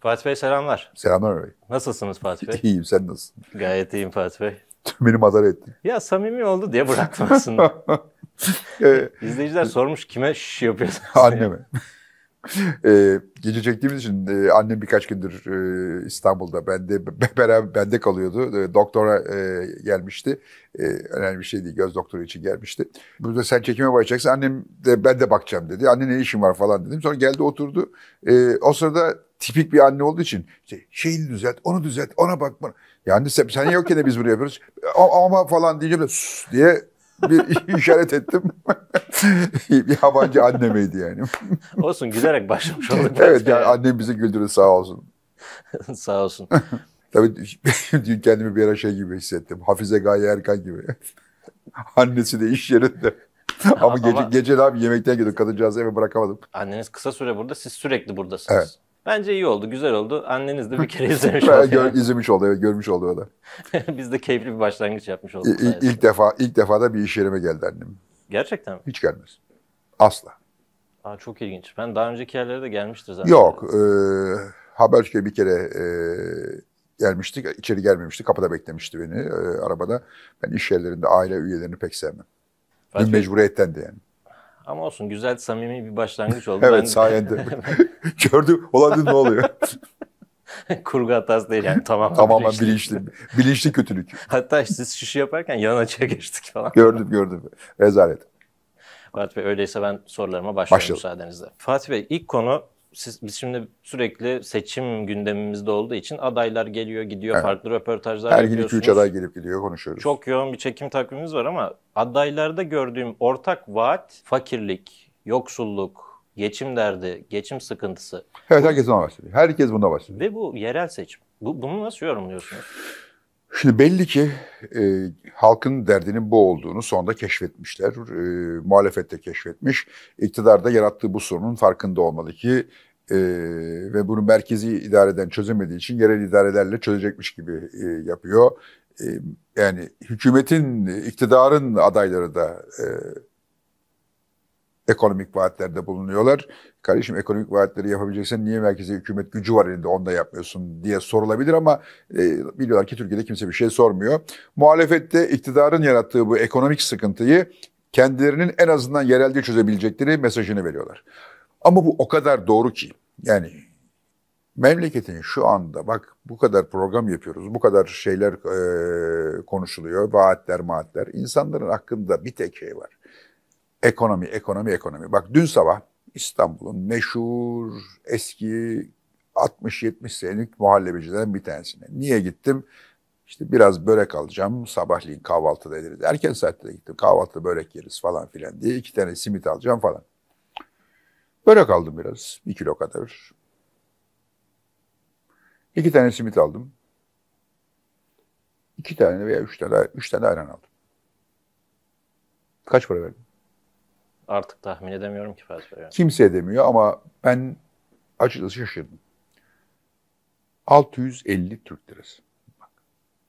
Fatih Bey selamlar. Selamlar Bey. Nasılsınız Fatih Bey? İyiyim sen nasılsın? Gayet iyiyim Fatih Bey. Beni mazar ettin. Ya samimi oldu diye bıraktım aslında. İzleyiciler sormuş kime şiş yapıyorsun? Anneme. e, gece çektiğimiz için e, annem birkaç gündür e, İstanbul'da bende beraber bende kalıyordu. E, doktora e, gelmişti. E, önemli bir şey değil. Göz doktoru için gelmişti. Burada sen çekime başlayacaksın. Annem de ben de bakacağım dedi. Anne ne işin var falan dedim. Sonra geldi oturdu. E, o sırada tipik bir anne olduğu için işte şeyini düzelt, onu düzelt, ona bak. bunu. Yani sen, sen yokken de biz bunu yapıyoruz. Ama falan diyeceğim de sus diye bir işaret ettim. bir yabancı annemeydi yani. olsun gülerek başlamış olduk. evet yani annem bizi güldürür sağ olsun. sağ olsun. Tabii kendimi bir ara şey gibi hissettim. Hafize Gaye Erkan gibi. Annesi de iş yerinde. ama, ama gece, gece abi yemekten gidiyorduk. Kadıncağızı eve bırakamadım. Anneniz kısa süre burada, siz sürekli buradasınız. Evet. Bence iyi oldu, güzel oldu. Anneniz de bir kere izlemiş oldu. Gör, İzlemiş oldu, evet, görmüş oldu o da. Biz de keyifli bir başlangıç yapmış olduk. İ- ilk, defa ilk defa da bir iş yerime geldi annem. Gerçekten mi? Hiç gelmez. Asla. Aa, çok ilginç. Ben daha önceki yerlere de gelmiştir zaten. Yok. E, Habercik'e bir kere e, gelmiştik. içeri gelmemişti. Kapıda beklemişti beni e, arabada. Ben iş yerlerinde aile üyelerini pek sevmem. Bir mecburiyetten de yani. Ama olsun güzel samimi bir başlangıç oldu. evet ben... sayende. Gördüm. Olan ne oluyor? Kurgu hatası değil yani tamamen, tamamen bilinçli. bilinçli. kötülük. Hatta siz şişi yaparken yan açıya geçtik falan. Gördüm gördüm. Rezalet. Fatih Bey öyleyse ben sorularıma başlıyorum Başlayalım. müsaadenizle. Fatih Bey ilk konu siz, biz şimdi sürekli seçim gündemimizde olduğu için adaylar geliyor gidiyor evet. farklı röportajlar Her gün 2-3 aday gelip gidiyor konuşuyoruz. Çok yoğun bir çekim takvimimiz var ama adaylarda gördüğüm ortak vaat fakirlik, yoksulluk, geçim derdi, geçim sıkıntısı. Evet herkes buna bahsediyor. Herkes buna bahsediyor. Ve bu yerel seçim. Bu, bunu nasıl yorumluyorsunuz? Şimdi belli ki e, halkın derdinin bu olduğunu sonunda keşfetmişler. E, muhalefet keşfetmiş. İktidarda yarattığı bu sorunun farkında olmalı ki e, ve bunu merkezi idareden çözemediği için yerel idarelerle çözecekmiş gibi e, yapıyor. E, yani hükümetin, iktidarın adayları da e, ekonomik vaatlerde bulunuyorlar. Kardeşim ekonomik vaatleri yapabileceksen niye merkezi hükümet gücü var elinde onda yapmıyorsun diye sorulabilir ama e, biliyorlar ki Türkiye'de kimse bir şey sormuyor. Muhalefette iktidarın yarattığı bu ekonomik sıkıntıyı kendilerinin en azından yerelde çözebilecekleri mesajını veriyorlar. Ama bu o kadar doğru ki yani memleketin şu anda bak bu kadar program yapıyoruz, bu kadar şeyler e, konuşuluyor, vaatler maatler. İnsanların hakkında bir tek şey var. Ekonomi, ekonomi, ekonomi. Bak dün sabah İstanbul'un meşhur eski 60-70 senelik muhallebecilerden bir tanesine. Niye gittim? İşte biraz börek alacağım. Sabahleyin kahvaltıda ederiz. Erken saatte de gittim. Kahvaltıda börek yeriz falan filan diye. iki tane simit alacağım falan. Börek aldım biraz. Bir kilo kadar. İki tane simit aldım. İki tane veya üç tane, üç tane ayran aldım. Kaç para verdim? artık tahmin edemiyorum ki fazla. Yani. Kimse edemiyor ama ben açıkçası şaşırdım. 650 Türk lirası.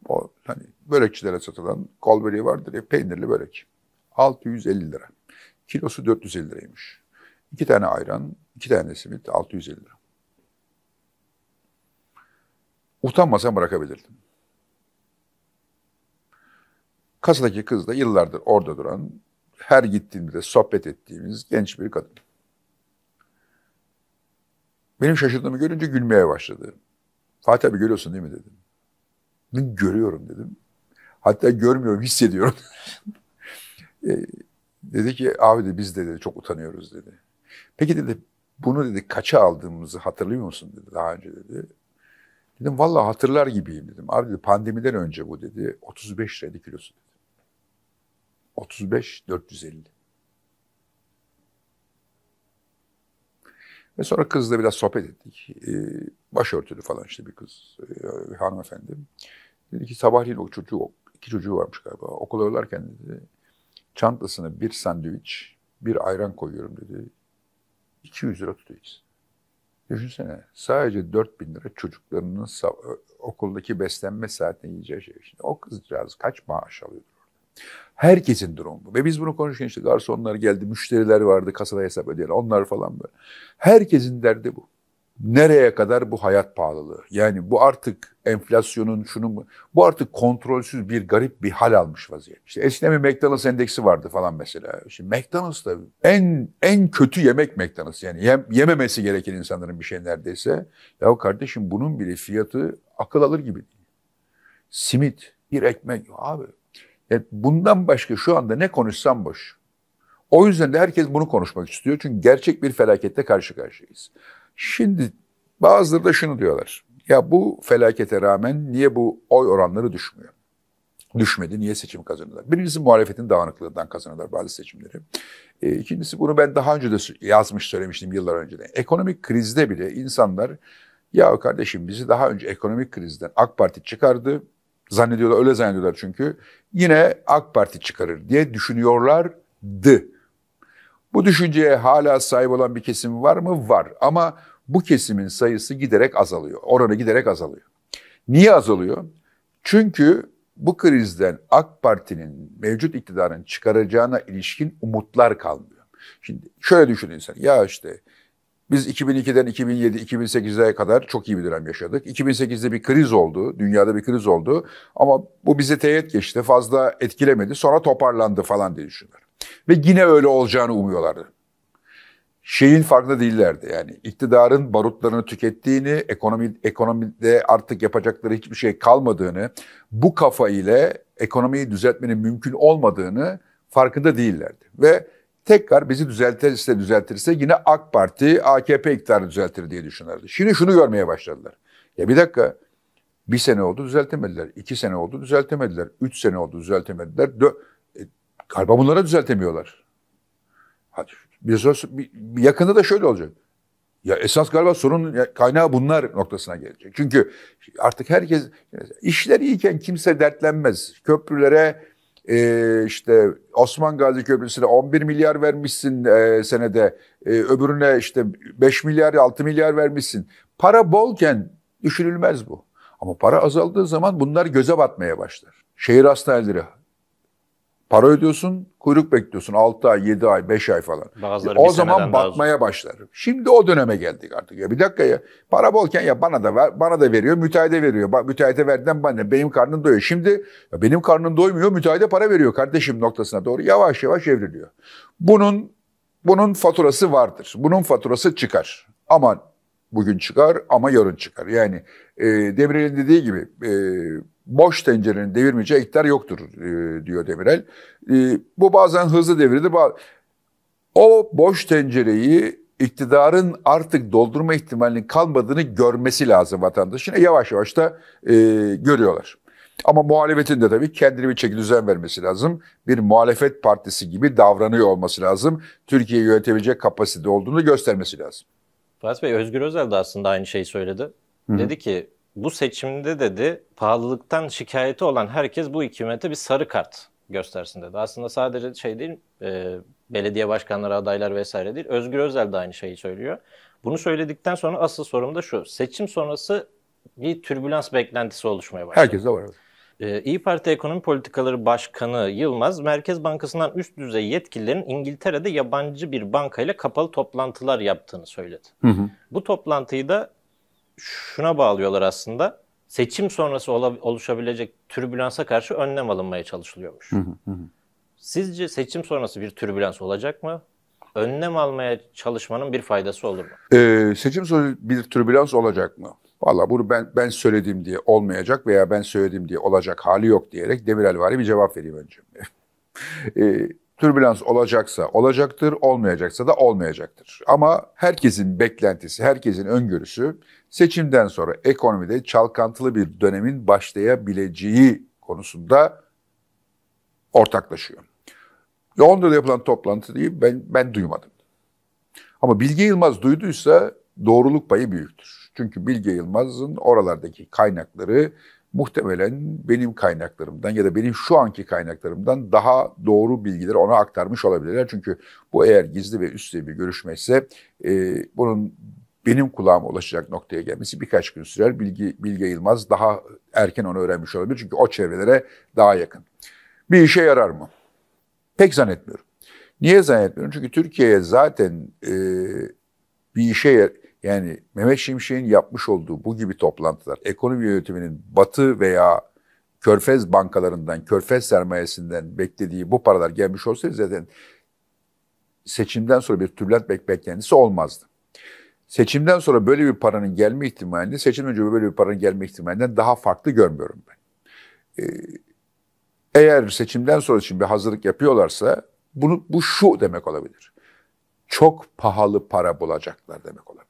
o hani börekçilere satılan kol vardır ya peynirli börek. 650 lira. Kilosu 450 liraymış. İki tane ayran, iki tane simit 650 lira. Utanmasam bırakabilirdim. Kasadaki kız da yıllardır orada duran her gittiğimde sohbet ettiğimiz genç bir kadın. Benim şaşırdığımı görünce gülmeye başladı. Fatih abi görüyorsun değil mi dedim. Ben görüyorum dedim. Hatta görmüyorum hissediyorum. e, dedi ki abi de biz de dedi, çok utanıyoruz dedi. Peki dedi bunu dedi kaça aldığımızı hatırlıyor musun dedi daha önce dedi. Dedim vallahi hatırlar gibiyim dedim. Abi dedi pandemiden önce bu dedi 35 liraydı kilosu dedi. 35 450. Ve sonra kızla biraz sohbet ettik. Ee, başörtülü falan işte bir kız, ee, hanımefendi. Dedi ki sabahleyin o çocuğu, iki çocuğu varmış galiba. Okula yollarken dedi, çantasına bir sandviç, bir ayran koyuyorum dedi. 200 lira tutuyoruz. Düşünsene sadece 4 bin lira çocuklarının e, okuldaki beslenme saatinde yiyeceği şey. Şimdi o kızcağız kaç maaş alıyordur? Herkesin durumu bu. Ve biz bunu konuşurken işte garsonlar geldi, müşteriler vardı, kasada hesap ödeyen onlar falan böyle. Herkesin derdi bu. Nereye kadar bu hayat pahalılığı? Yani bu artık enflasyonun şunu mu? Bu artık kontrolsüz bir garip bir hal almış vaziyet. İşte eskiden bir McDonald's endeksi vardı falan mesela. Şimdi McDonald's da en en kötü yemek McDonald's. Yani yem, yememesi gereken insanların bir şey neredeyse. Ya kardeşim bunun bile fiyatı akıl alır gibi Simit, bir ekmek. Abi e, bundan başka şu anda ne konuşsam boş. O yüzden de herkes bunu konuşmak istiyor. Çünkü gerçek bir felakette karşı karşıyayız. Şimdi bazıları da şunu diyorlar. Ya bu felakete rağmen niye bu oy oranları düşmüyor? Düşmedi, niye seçim kazanırlar? Birincisi muhalefetin dağınıklığından kazanırlar bazı seçimleri. E, ikincisi bunu ben daha önce de yazmış söylemiştim yıllar önce de. Ekonomik krizde bile insanlar ya kardeşim bizi daha önce ekonomik krizden AK Parti çıkardı. Zannediyorlar, öyle zannediyorlar çünkü. Yine AK Parti çıkarır diye düşünüyorlardı. Bu düşünceye hala sahip olan bir kesim var mı? Var. Ama bu kesimin sayısı giderek azalıyor. Oranı giderek azalıyor. Niye azalıyor? Çünkü bu krizden AK Parti'nin mevcut iktidarın çıkaracağına ilişkin umutlar kalmıyor. Şimdi şöyle düşünün sen, Ya işte biz 2002'den 2007-2008'e kadar çok iyi bir dönem yaşadık. 2008'de bir kriz oldu, dünyada bir kriz oldu. Ama bu bize teğet geçti, fazla etkilemedi. Sonra toparlandı falan diye düşünüyorlar. Ve yine öyle olacağını umuyorlardı. Şeyin farkında değillerdi yani. iktidarın barutlarını tükettiğini, ekonomi, ekonomide artık yapacakları hiçbir şey kalmadığını, bu kafa ile ekonomiyi düzeltmenin mümkün olmadığını farkında değillerdi. Ve tekrar bizi düzeltirse düzeltirse yine AK Parti, AKP iktidarı düzeltir diye düşünerdi. Şimdi şunu görmeye başladılar. Ya bir dakika bir sene oldu düzeltemediler, iki sene oldu düzeltemediler, üç sene oldu düzeltemediler. Dö e, galiba bunlara düzeltemiyorlar. Hadi, bir, söz, bir, yakında da şöyle olacak. Ya esas galiba sorun kaynağı bunlar noktasına gelecek. Çünkü artık herkes işler iyiyken kimse dertlenmez. Köprülere e, işte Osman Gazi Köprüsü'ne 11 milyar vermişsin e, senede. E, öbürüne işte 5 milyar 6 milyar vermişsin. Para bolken düşünülmez bu. Ama para azaldığı zaman bunlar göze batmaya başlar. Şehir hastaneleri, Para ödüyorsun, kuyruk bekliyorsun 6 ay, 7 ay, 5 ay falan. Bazıları o zaman batmaya başlar. Şimdi o döneme geldik artık. Ya bir dakika ya. Para bolken ya bana da ver, bana da veriyor, müteahhide veriyor. Ba, müteahhide verdiğinden bana benim karnım doyuyor. Şimdi ya benim karnım doymuyor, müteahhide para veriyor kardeşim noktasına doğru yavaş yavaş evriliyor. Bunun bunun faturası vardır. Bunun faturası çıkar. Ama bugün çıkar ama yarın çıkar. Yani e, Demirel'in dediği gibi e, boş tencerenin devirmeyeceği iktidar yoktur e, diyor Demirel. E, bu bazen hızlı devrilir. O boş tencereyi iktidarın artık doldurma ihtimalinin kalmadığını görmesi lazım vatandaşın. E, yavaş yavaş da e, görüyorlar. Ama muhalefetin de tabii kendine bir çekidüzen vermesi lazım. Bir muhalefet partisi gibi davranıyor olması lazım. Türkiye'yi yönetebilecek kapasite olduğunu göstermesi lazım. Fatih Bey, Özgür Özel de aslında aynı şeyi söyledi. Hı-hı. Dedi ki bu seçimde dedi pahalılıktan şikayeti olan herkes bu hükümete bir sarı kart göstersin dedi. Aslında sadece şey değil, e, belediye başkanları, adaylar vesaire değil. Özgür Özel de aynı şeyi söylüyor. Bunu söyledikten sonra asıl sorum da şu. Seçim sonrası bir türbülans beklentisi oluşmaya başladı. Herkes de var. Ee, İyi Parti Ekonomi Politikaları Başkanı Yılmaz, Merkez Bankası'ndan üst düzey yetkililerin İngiltere'de yabancı bir bankayla kapalı toplantılar yaptığını söyledi. Hı hı. Bu toplantıyı da şuna bağlıyorlar aslında. Seçim sonrası oluşabilecek türbülansa karşı önlem alınmaya çalışılıyormuş. Hı hı hı. Sizce seçim sonrası bir türbülans olacak mı? Önlem almaya çalışmanın bir faydası olur mu? Ee, seçim sonrası bir türbülans olacak mı? Valla bunu ben ben söyledim diye olmayacak veya ben söyledim diye olacak hali yok diyerek Demirel Vari bir cevap vereyim önce. ee, Türbülans olacaksa olacaktır, olmayacaksa da olmayacaktır. Ama herkesin beklentisi, herkesin öngörüsü seçimden sonra ekonomide çalkantılı bir dönemin başlayabileceği konusunda ortaklaşıyor. Londra'da yapılan toplantıyı ben, ben duymadım. Ama Bilge Yılmaz duyduysa doğruluk payı büyüktür. Çünkü Bilge Yılmaz'ın oralardaki kaynakları muhtemelen benim kaynaklarımdan ya da benim şu anki kaynaklarımdan daha doğru bilgileri ona aktarmış olabilirler. Çünkü bu eğer gizli ve üst düzey bir görüşme ise e, bunun benim kulağıma ulaşacak noktaya gelmesi birkaç gün sürer. Bilgi, Bilge Yılmaz daha erken onu öğrenmiş olabilir çünkü o çevrelere daha yakın. Bir işe yarar mı? Pek zannetmiyorum. Niye zannetmiyorum? Çünkü Türkiye'ye zaten e, bir işe yani Mehmet Şimşek'in yapmış olduğu bu gibi toplantılar ekonomi yönetiminin batı veya körfez bankalarından, körfez sermayesinden beklediği bu paralar gelmiş olsaydı zaten seçimden sonra bir türbülent beklentisi olmazdı. Seçimden sonra böyle bir paranın gelme ihtimalini, seçim önce böyle bir paranın gelme ihtimalinden daha farklı görmüyorum ben. Ee, eğer seçimden sonra için bir hazırlık yapıyorlarsa bunu bu şu demek olabilir. Çok pahalı para bulacaklar demek olabilir.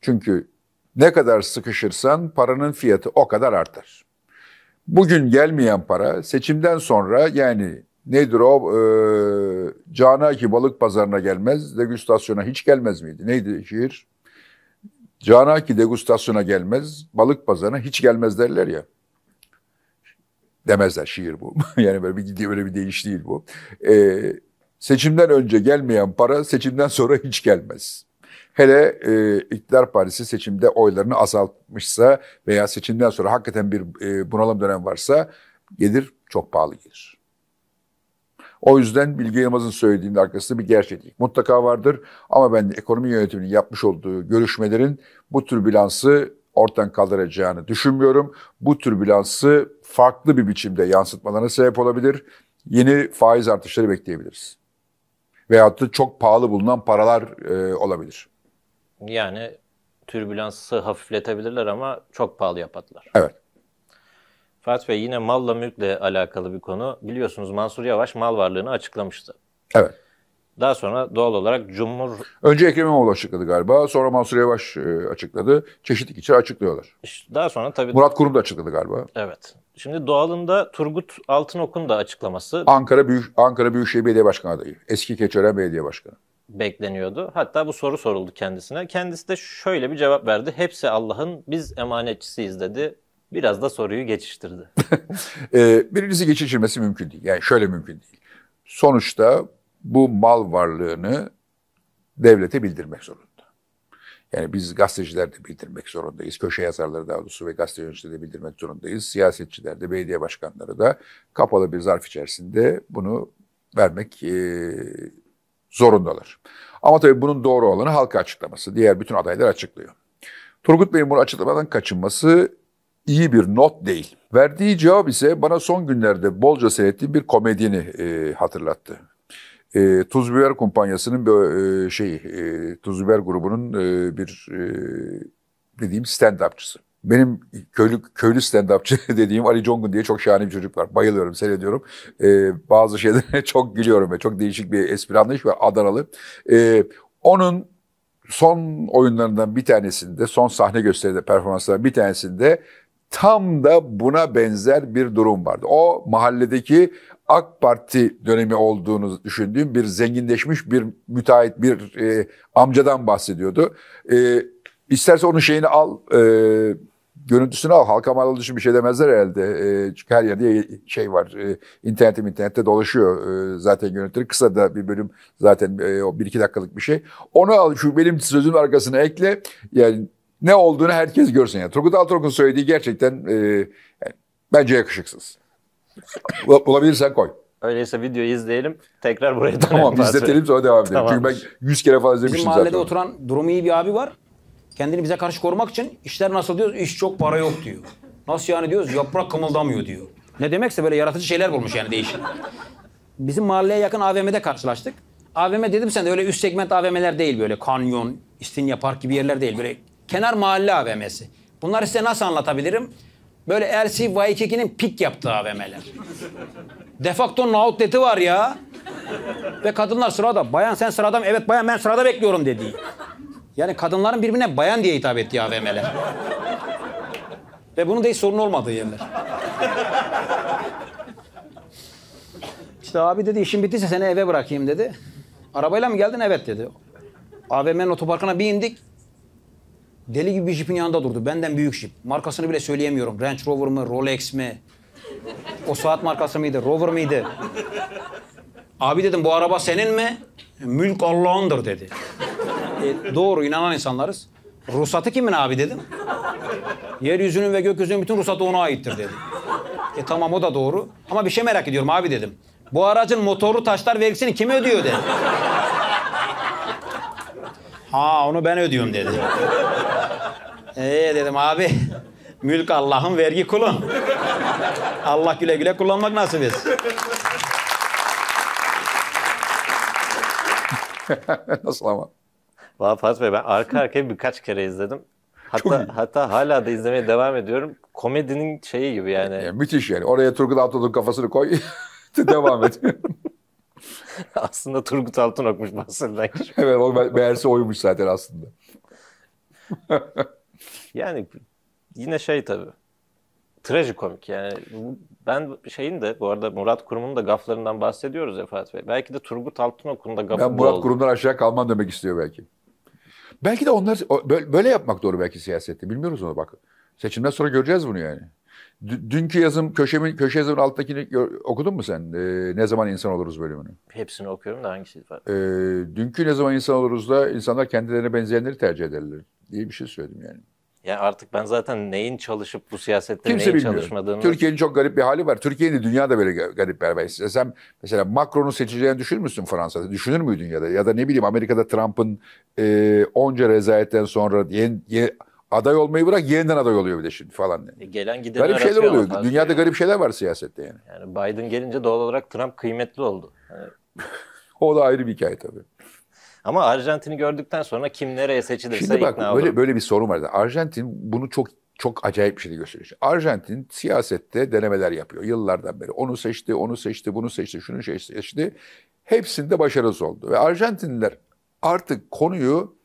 Çünkü ne kadar sıkışırsan paranın fiyatı o kadar artar. Bugün gelmeyen para seçimden sonra yani nedir o e, Canaki balık pazarına gelmez, degüstasyona hiç gelmez miydi? Neydi şiir? Canaki degustasyona gelmez, balık pazarına hiç gelmez derler ya. Demezler şiir bu. yani böyle bir gidiyor böyle bir değiş değil bu. E, seçimden önce gelmeyen para seçimden sonra hiç gelmez. Hele e, İktidar Partisi seçimde oylarını azaltmışsa veya seçimden sonra hakikaten bir e, bunalım dönem varsa gelir çok pahalı gelir. O yüzden Bilge Yılmaz'ın söylediğinin arkasında bir gerçeklik mutlaka vardır. Ama ben ekonomi yönetiminin yapmış olduğu görüşmelerin bu tür bilansı ortadan kaldıracağını düşünmüyorum. Bu tür bilansı farklı bir biçimde yansıtmalarına sebep olabilir. Yeni faiz artışları bekleyebiliriz. Veyahut da çok pahalı bulunan paralar e, olabilir. Yani türbülansı hafifletebilirler ama çok pahalı patlar. Evet. Fatih Bey yine malla mülkle alakalı bir konu. Biliyorsunuz Mansur Yavaş mal varlığını açıklamıştı. Evet. Daha sonra doğal olarak Cumhur... Önce Ekrem İmamoğlu açıkladı galiba. Sonra Mansur Yavaş e, açıkladı. Çeşitlik içeri açıklıyorlar. daha sonra tabii... Murat Kurum da açıkladı galiba. Evet. Şimdi doğalında Turgut Altınok'un da açıklaması... Ankara Büyük Ankara Büyükşehir Belediye Başkanı adayı. Eski Keçören Belediye Başkanı bekleniyordu. Hatta bu soru soruldu kendisine. Kendisi de şöyle bir cevap verdi. Hepsi Allah'ın biz emanetçisiyiz dedi. Biraz da soruyu geçiştirdi. Ee, birincisi geçiştirmesi mümkün değil. Yani şöyle mümkün değil. Sonuçta bu mal varlığını devlete bildirmek zorunda. Yani biz gazeteciler de bildirmek zorundayız. Köşe yazarları da doğrusu ve gazete yöneticileri de bildirmek zorundayız. Siyasetçiler de, belediye başkanları da kapalı bir zarf içerisinde bunu vermek e, zorundalar. Ama tabii bunun doğru olanı halka açıklaması. Diğer bütün adaylar açıklıyor. Turgut Bey'in bunu açıklamadan kaçınması iyi bir not değil. Verdiği cevap ise bana son günlerde bolca seyrettiğim bir komedyeni e, hatırlattı. E, Tuz Biber Kumpanyası'nın bir e, şey, e, Tuz Biber grubunun e, bir e, ne stand-upçısı. Benim köylü, köylü stand-upçı dediğim Ali Congun diye çok şahane bir çocuk var. Bayılıyorum, seyrediyorum. Ee, bazı şeylere çok gülüyorum ve çok değişik bir espri anlayış var Adanalı. Ee, onun son oyunlarından bir tanesinde, son sahne gösteride performanslarından bir tanesinde tam da buna benzer bir durum vardı. O mahalledeki AK Parti dönemi olduğunu düşündüğüm bir zenginleşmiş bir müteahhit bir e, amcadan bahsediyordu. E, İsterse onun şeyini al, e, görüntüsünü al. Halka mal olduğu için bir şey demezler herhalde. E, çünkü her yerde şey var, e, internetim internette dolaşıyor e, zaten görüntüleri. Kısa da bir bölüm zaten e, o bir iki dakikalık bir şey. Onu al, şu benim sözümün arkasına ekle. Yani ne olduğunu herkes görsün. Yani Turgut Altınok'un söylediği gerçekten e, yani, bence yakışıksız. Bulabilirsen koy. Öyleyse videoyu izleyelim. Tekrar buraya dönelim. Tamam izletelim sonra devam edelim. Tamam. Çünkü ben 100 kere falan izlemiştim Bizim mahallede oturan durumu iyi bir abi var. Kendini bize karşı korumak için işler nasıl diyoruz? İş çok para yok diyor. Nasıl yani diyoruz? Yaprak kımıldamıyor diyor. Ne demekse böyle yaratıcı şeyler bulmuş yani değişik. Bizim mahalleye yakın AVM'de karşılaştık. AVM dedim sen de öyle üst segment AVM'ler değil böyle kanyon, İstinye Park gibi yerler değil. Böyle kenar mahalle AVM'si. Bunları size nasıl anlatabilirim? Böyle Ersi Y2'nin pik yaptığı AVM'ler. Defakto outlet'i var ya. Ve kadınlar sırada. Bayan sen sırada mı? Evet bayan ben sırada bekliyorum dedi. Yani kadınların birbirine bayan diye hitap ettiği AVM'ler. Ve bunun da hiç sorun olmadığı yerler. İşte abi dedi işim bittiyse seni eve bırakayım dedi. Arabayla mı geldin? Evet dedi. AVM'nin otoparkına bir indik. Deli gibi bir jipin yanında durdu. Benden büyük jip. Markasını bile söyleyemiyorum. Range Rover mı, Rolex mi? O saat markası mıydı, Rover mıydı? Abi dedim bu araba senin mi? Mülk Allah'ındır dedi e, doğru inanan insanlarız. Ruhsatı kimin abi dedim. Yeryüzünün ve gökyüzünün bütün ruhsatı ona aittir dedim. E tamam o da doğru. Ama bir şey merak ediyorum abi dedim. Bu aracın motoru taşlar vergisini kim ödüyor dedi. Ha onu ben ödüyorum dedi. Ee dedim abi mülk Allah'ın vergi kulun. Allah güle güle kullanmak nasip etsin. Nasıl ama? Valla Fatih Bey ben arka arkaya birkaç kere izledim. Hatta hatta hala da izlemeye devam ediyorum. Komedinin şeyi gibi yani. yani müthiş yani. Oraya Turgut Altun'un kafasını koy. devam et. aslında Turgut Altınok'muş bahsedilen kişi. evet o meğerse oymuş zaten aslında. yani yine şey tabii. Trajikomik yani. Ben şeyin de bu arada Murat Kurum'un da gaflarından bahsediyoruz ya Fatih Bey. Belki de Turgut Altınok'un da gafı Ben Murat oldu. Kurum'dan aşağı kalmam demek istiyor belki. Belki de onlar böyle yapmak doğru belki siyasette. Bilmiyoruz onu bak. Seçimden sonra göreceğiz bunu yani. Dünkü yazım köşemin köşe yazımın alttakini okudun mu sen? Ee, ne zaman insan oluruz bölümünü? Hepsini okuyorum da hangisi var? Ee, dünkü ne zaman insan oluruz da insanlar kendilerine benzeyenleri tercih ederler diye bir şey söyledim yani. Yani artık ben zaten neyin çalışıp bu siyasette Kimse neyin bilmiyor. çalışmadığını... Türkiye'nin çok garip bir hali var. Türkiye'nin de dünyada böyle garip bir hali var. Sen mesela Macron'u seçeceğini düşünür müsün Fransa'da? Düşünür müydün ya da? Ya da ne bileyim Amerika'da Trump'ın e, onca rezaletten sonra yeni, yeni, aday olmayı bırak yeniden aday oluyor bir de şimdi falan. Yani. E gelen gideni Garip şeyler oluyor. Dünyada yani. garip şeyler var siyasette yani. Yani Biden gelince doğal olarak Trump kıymetli oldu. Yani... o da ayrı bir hikaye tabii. Ama Arjantin'i gördükten sonra kim nereye seçilirse Şimdi bak, ikna olur. Böyle, böyle bir sorun vardı. Arjantin bunu çok çok acayip bir şey gösteriyor. Arjantin siyasette denemeler yapıyor yıllardan beri. Onu seçti, onu seçti, bunu seçti, şunu seçti. Hepsinde başarısız oldu. Ve Arjantinliler artık konuyu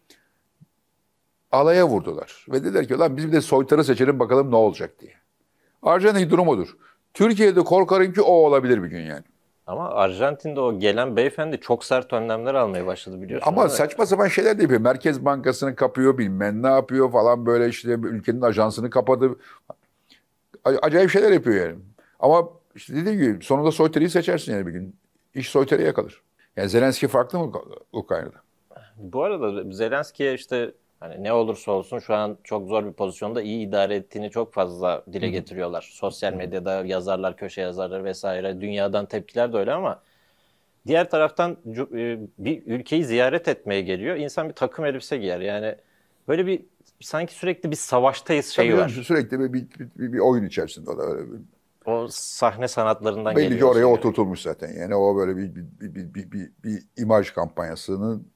alaya vurdular. Ve dediler ki lan biz bir de soytarı seçelim bakalım ne olacak diye. Arjantin durum odur. Türkiye'de korkarım ki o olabilir bir gün yani. Ama Arjantin'de o gelen beyefendi çok sert önlemler almaya başladı biliyorsunuz. Ama saçma sapan şeyler de yapıyor. Merkez Bankası'nı kapıyor bilmem ne yapıyor falan böyle işte ülkenin ajansını kapadı. Acayip şeyler yapıyor yani. Ama işte dediğim gibi sonunda soyteriyi seçersin yani bir gün. İş soyteriye kalır. Yani Zelenski farklı mı Ukrayna'da? Bu arada Zelenski'ye işte Hani ne olursa olsun şu an çok zor bir pozisyonda iyi idare ettiğini çok fazla dile getiriyorlar. Sosyal medyada yazarlar, köşe yazarları vesaire dünyadan tepkiler de öyle ama diğer taraftan e, bir ülkeyi ziyaret etmeye geliyor. İnsan bir takım elbise giyer. Yani böyle bir sanki sürekli bir savaştayız şeyi var. Sürekli bir, bir, bir, bir oyun içerisinde. O sahne sanatlarından Belli geliyor. Belli ki oraya yani. oturtulmuş zaten. Yani o böyle bir, bir, bir, bir, bir, bir imaj kampanyasının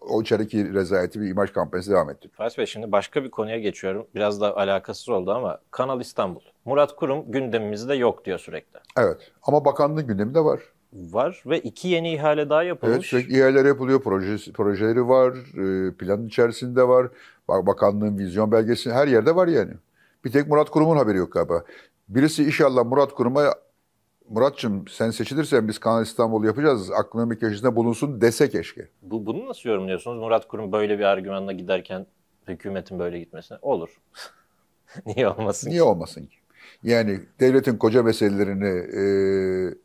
o içerideki rezaleti bir imaj kampanyası devam etti. Fars Bey şimdi başka bir konuya geçiyorum. Biraz da alakasız oldu ama Kanal İstanbul. Murat Kurum gündemimizde yok diyor sürekli. Evet ama bakanlığın gündeminde var. Var ve iki yeni ihale daha yapılmış. Evet sürekli ihaleler yapılıyor. Projesi, projeleri var. E, planın içerisinde var. Bakanlığın vizyon belgesi her yerde var yani. Bir tek Murat Kurum'un haberi yok galiba. Birisi inşallah Murat Kurum'a Muratçım sen seçilirsen biz Kanal İstanbul yapacağız. Aklının bir köşesinde bulunsun dese keşke. Bu, bunu nasıl yorumluyorsunuz? Murat Kurum böyle bir argümanla giderken hükümetin böyle gitmesine olur. Niye olmasın Niye ki? olmasın ki? Yani devletin koca meselelerini e,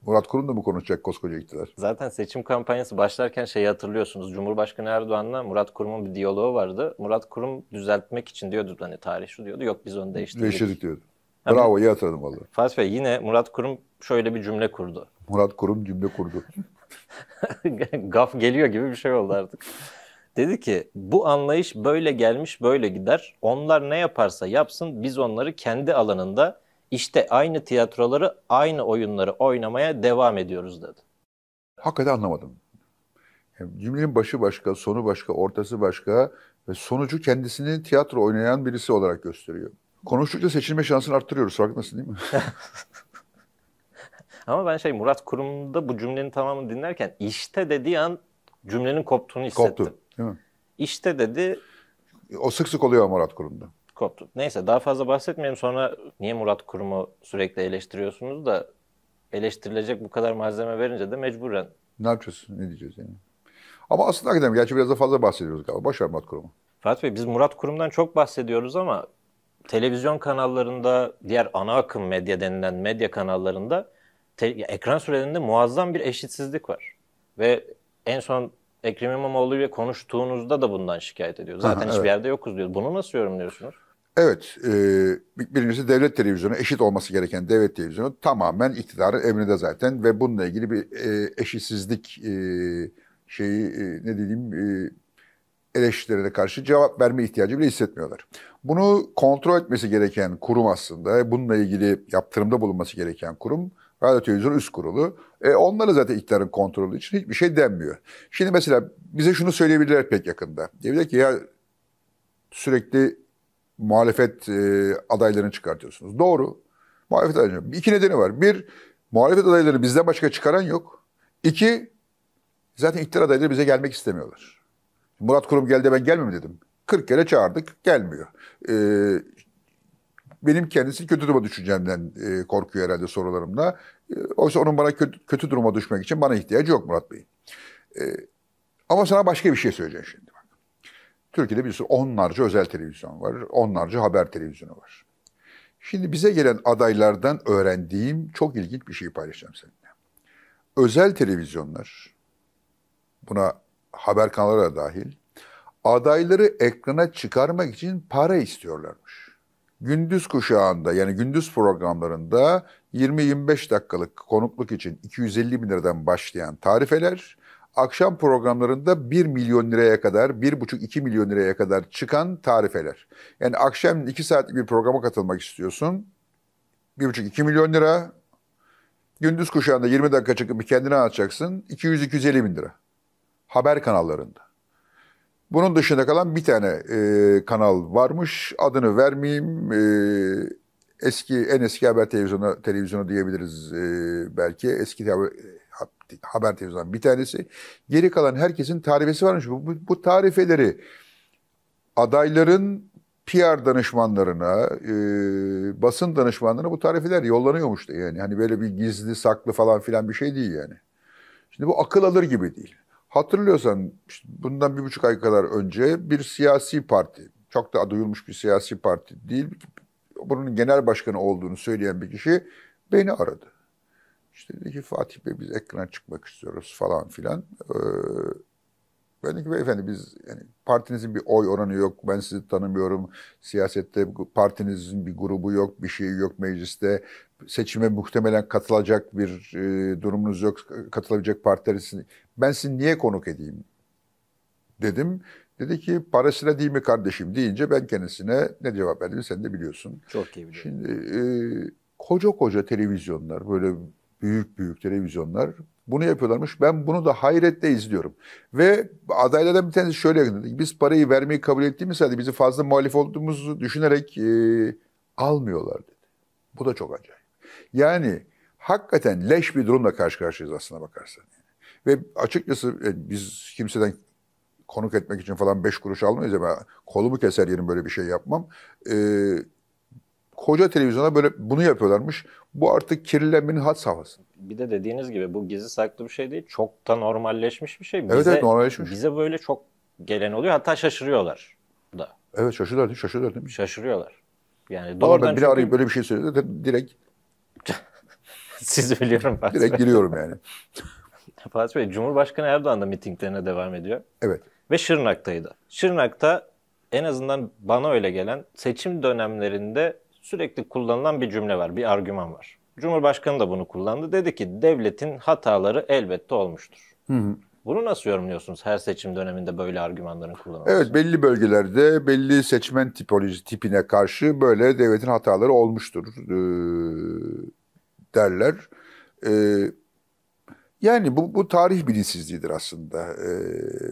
Murat Kurum da mı konuşacak koskoca iktidar? Zaten seçim kampanyası başlarken şeyi hatırlıyorsunuz. Cumhurbaşkanı Erdoğan'la Murat Kurum'un bir diyaloğu vardı. Murat Kurum düzeltmek için diyordu hani tarih şu diyordu. Yok biz onu değiştirdik. Değiştirdik diyordu. Bravo iyi hatırladım valla. Fatih Bey yine Murat Kurum şöyle bir cümle kurdu. Murat Kurum cümle kurdu. Gaf geliyor gibi bir şey oldu artık. Dedi ki bu anlayış böyle gelmiş böyle gider. Onlar ne yaparsa yapsın biz onları kendi alanında işte aynı tiyatroları aynı oyunları oynamaya devam ediyoruz dedi. Hakikaten anlamadım. Yani cümlenin başı başka, sonu başka, ortası başka ve sonucu kendisini tiyatro oynayan birisi olarak gösteriyor. Konuştukça seçilme şansını arttırıyoruz. Farkındasın değil mi? Ama ben şey Murat Kurum'da bu cümlenin tamamını dinlerken işte dediği an cümlenin koptuğunu hissettim. Koptu. Değil mi? İşte dedi. O sık sık oluyor Murat Kurum'da. Koptu. Neyse daha fazla bahsetmeyelim sonra niye Murat Kurum'u sürekli eleştiriyorsunuz da eleştirilecek bu kadar malzeme verince de mecburen. Ne yapacağız? Ne diyeceğiz yani? Ama aslında akademik. Gerçi biraz da fazla bahsediyoruz galiba. Boş ver Murat Kurum'u. Fatih Bey biz Murat Kurum'dan çok bahsediyoruz ama televizyon kanallarında, diğer ana akım medya denilen medya kanallarında te, ekran sürelerinde muazzam bir eşitsizlik var. Ve en son Ekrem İmamoğlu ile konuştuğunuzda da bundan şikayet ediyor. Zaten Aha, hiçbir evet. yerde yokuz diyor. Bunu nasıl yorumluyorsunuz? Evet, e, birincisi devlet televizyonu eşit olması gereken devlet televizyonu tamamen iktidarın emrinde zaten ve bununla ilgili bir e, eşitsizlik e, şeyi e, ne diyeyim e, eleştirilere karşı cevap verme ihtiyacı bile hissetmiyorlar. Bunu kontrol etmesi gereken kurum aslında, bununla ilgili yaptırımda bulunması gereken kurum Radyo Televizyon Üst Kurulu. E, onlara zaten iktidarın kontrolü için hiçbir şey denmiyor. Şimdi mesela bize şunu söyleyebilirler pek yakında. Diyebilir ki ya sürekli muhalefet e, adaylarını çıkartıyorsunuz. Doğru. Muhalefet adayları. İki nedeni var. Bir, muhalefet adayları bizden başka çıkaran yok. İki, zaten iktidar adayları bize gelmek istemiyorlar. Murat Kurum geldi ben gelmem dedim. 40 kere çağırdık gelmiyor. E, benim kendisi kötü duruma düşeceğimden e, korkuyor herhalde sorularımda. E, oysa onun bana kötü, kötü duruma düşmek için bana ihtiyacı yok Murat Bey. E, ee, ama sana başka bir şey söyleyeceğim şimdi. Bak. Türkiye'de bir sürü onlarca özel televizyon var, onlarca haber televizyonu var. Şimdi bize gelen adaylardan öğrendiğim çok ilginç bir şeyi paylaşacağım seninle. Özel televizyonlar, buna haber kanalları da dahil, adayları ekrana çıkarmak için para istiyorlarmış. Gündüz kuşağında yani gündüz programlarında 20-25 dakikalık konukluk için 250 bin liradan başlayan tarifeler akşam programlarında 1 milyon liraya kadar, 1,5-2 milyon liraya kadar çıkan tarifeler. Yani akşam 2 saatlik bir programa katılmak istiyorsun. 1,5-2 milyon lira. Gündüz kuşağında 20 dakika çıkıp bir kendini anlatacaksın. 200-250 bin lira. Haber kanallarında. Bunun dışında kalan bir tane e, kanal varmış. Adını vermeyeyim. E, eski en eski haber televizyonu televizyonu diyebiliriz e, belki. Eski haber, haber televizyonundan bir tanesi. Geri kalan herkesin tarifesi varmış. Bu, bu, tarifeleri adayların PR danışmanlarına, e, basın danışmanlarına bu tarifeler yollanıyormuş yani. Hani böyle bir gizli, saklı falan filan bir şey değil yani. Şimdi bu akıl alır gibi değil. Hatırlıyorsan işte bundan bir buçuk ay kadar önce bir siyasi parti, çok da duyulmuş bir siyasi parti değil, bunun genel başkanı olduğunu söyleyen bir kişi beni aradı. İşte dedi ki Fatih Bey biz ekrana çıkmak istiyoruz falan filan. Ee, ben dedim ki beyefendi biz yani partinizin bir oy oranı yok. Ben sizi tanımıyorum. Siyasette partinizin bir grubu yok, bir şeyi yok mecliste. Seçime muhtemelen katılacak bir e, durumunuz yok. Katılabilecek partiler Ben sizi niye konuk edeyim? Dedim. Dedi ki parasıyla değil mi kardeşim deyince ben kendisine ne cevap verdim sen de biliyorsun. Çok iyi biliyorum. Şimdi e, koca koca televizyonlar böyle büyük büyük televizyonlar bunu yapıyorlarmış. Ben bunu da hayretle izliyorum. Ve adaylardan bir tanesi şöyle dedi. Biz parayı vermeyi kabul ettiğimiz halde bizi fazla muhalif olduğumuzu düşünerek e, almıyorlar dedi. Bu da çok acayip. Yani hakikaten leş bir durumla karşı karşıyayız aslına bakarsan. Ve açıkçası e, biz kimseden konuk etmek için falan beş kuruş almayız ama kolumu keser yerim böyle bir şey yapmam. E, koca televizyona böyle bunu yapıyorlarmış. Bu artık kirlenmenin had safhası. Bir de dediğiniz gibi bu gizli saklı bir şey değil. Çok da normalleşmiş bir şey. Bize, evet, evet normalleşmiş. Bize böyle çok gelen oluyor. Hatta şaşırıyorlar da. Evet şaşırıyorlar değil, şaşırıyorlar değil mi? Şaşırıyorlar. Yani doğrudan biri çok... arayıp böyle bir şey söylüyor. Direkt Siz biliyorum Fatih Direkt giriyorum yani. Fatih Bey, Cumhurbaşkanı Erdoğan da mitinglerine devam ediyor. Evet. Ve Şırnak'taydı. Şırnak'ta en azından bana öyle gelen seçim dönemlerinde sürekli kullanılan bir cümle var, bir argüman var. Cumhurbaşkanı da bunu kullandı. Dedi ki devletin hataları elbette olmuştur. Hı hı. Bunu nasıl yorumluyorsunuz her seçim döneminde böyle argümanların kullanılması? Evet belli bölgelerde belli seçmen tipoloji tipine karşı böyle devletin hataları olmuştur e, derler. E, yani bu, bu tarih bilinçsizliğidir aslında e,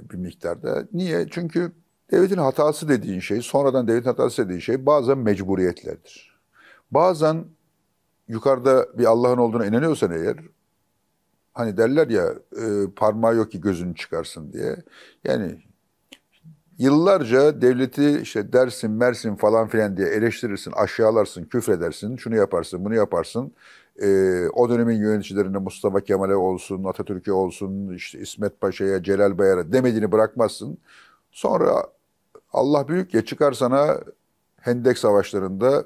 bir miktarda. Niye? Çünkü Devletin hatası dediğin şey, sonradan devletin hatası dediğin şey bazen mecburiyetlerdir. Bazen yukarıda bir Allah'ın olduğuna inanıyorsan eğer, hani derler ya e, parmağı yok ki gözünü çıkarsın diye. Yani yıllarca devleti işte dersin, mersin falan filan diye eleştirirsin, aşağılarsın, küfredersin, şunu yaparsın, bunu yaparsın. Ee, o dönemin yöneticilerine Mustafa Kemal'e olsun, Atatürk'e olsun, işte İsmet Paşa'ya, Celal Bayar'a demediğini bırakmazsın. Sonra Allah büyük ya çıkar sana hendek savaşlarında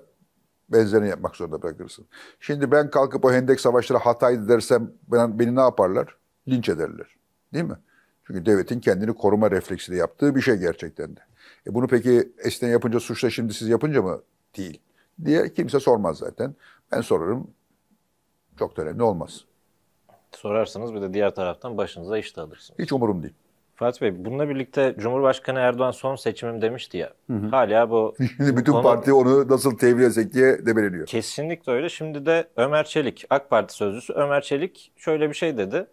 benzerini yapmak zorunda bırakırsın. Şimdi ben kalkıp o hendek savaşları hataydı dersem ben, beni ne yaparlar? Linç ederler. Değil mi? Çünkü devletin kendini koruma refleksiyle yaptığı bir şey gerçekten de. E bunu peki eskiden yapınca suçla şimdi siz yapınca mı? Değil. Diye kimse sormaz zaten. Ben sorarım. Çok da önemli olmaz. Sorarsanız bir de diğer taraftan başınıza iş de alırsınız. Hiç umurum değil. Fatih Bey bununla birlikte Cumhurbaşkanı Erdoğan son seçimim demişti ya. Hı hı. Hala bu... Şimdi bütün konu... parti onu nasıl tevhid etsek diye debeleniyor. Kesinlikle öyle. Şimdi de Ömer Çelik, AK Parti sözcüsü Ömer Çelik şöyle bir şey dedi.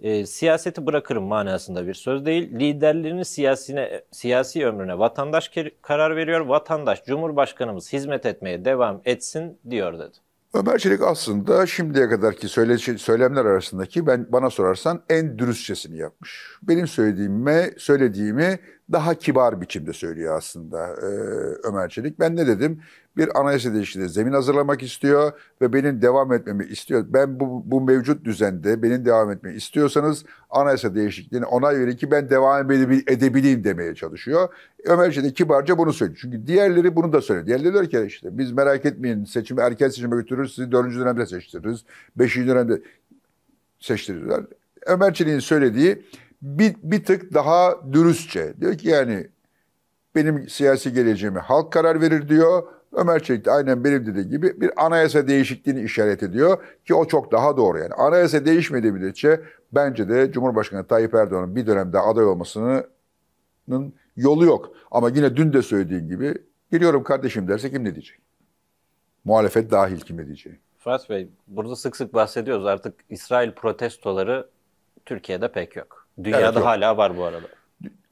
E, siyaseti bırakırım manasında bir söz değil. Liderlerinin siyasine, siyasi ömrüne vatandaş karar veriyor. Vatandaş Cumhurbaşkanımız hizmet etmeye devam etsin diyor dedi. Ömer Çelik aslında şimdiye kadarki söyle, söylemler arasındaki ben bana sorarsan en dürüstçesini yapmış. Benim söylediğime söylediğimi daha kibar biçimde söylüyor aslında e, Ömer Çelik. Ben ne dedim? Bir anayasa değişikliğine zemin hazırlamak istiyor ve benim devam etmemi istiyor. Ben bu, bu mevcut düzende benim devam etmemi istiyorsanız anayasa değişikliğini onay verin ki ben devam edebileyim demeye çalışıyor. Ömer Çelik kibarca bunu söylüyor. Çünkü diğerleri bunu da söylüyor. Diğerleri diyor ki işte biz merak etmeyin seçimi erken seçime götürürüz sizi dördüncü dönemde seçtiririz. Beşinci dönemde seçtirirler. Ömer Çelik'in söylediği bir, bir tık daha dürüstçe. Diyor ki yani benim siyasi geleceğimi halk karar verir diyor. Ömer Çelik de aynen benim dediği gibi bir anayasa değişikliğini işaret ediyor ki o çok daha doğru yani. Anayasa değişmediği müddetçe bence de Cumhurbaşkanı Tayyip Erdoğan'ın bir dönemde aday olmasının yolu yok. Ama yine dün de söylediğim gibi giriyorum kardeşim derse kim ne diyecek? Muhalefet dahil kim ne diyecek? Fırat Bey burada sık sık bahsediyoruz artık İsrail protestoları Türkiye'de pek yok. Dünyada evet, hala var bu arada.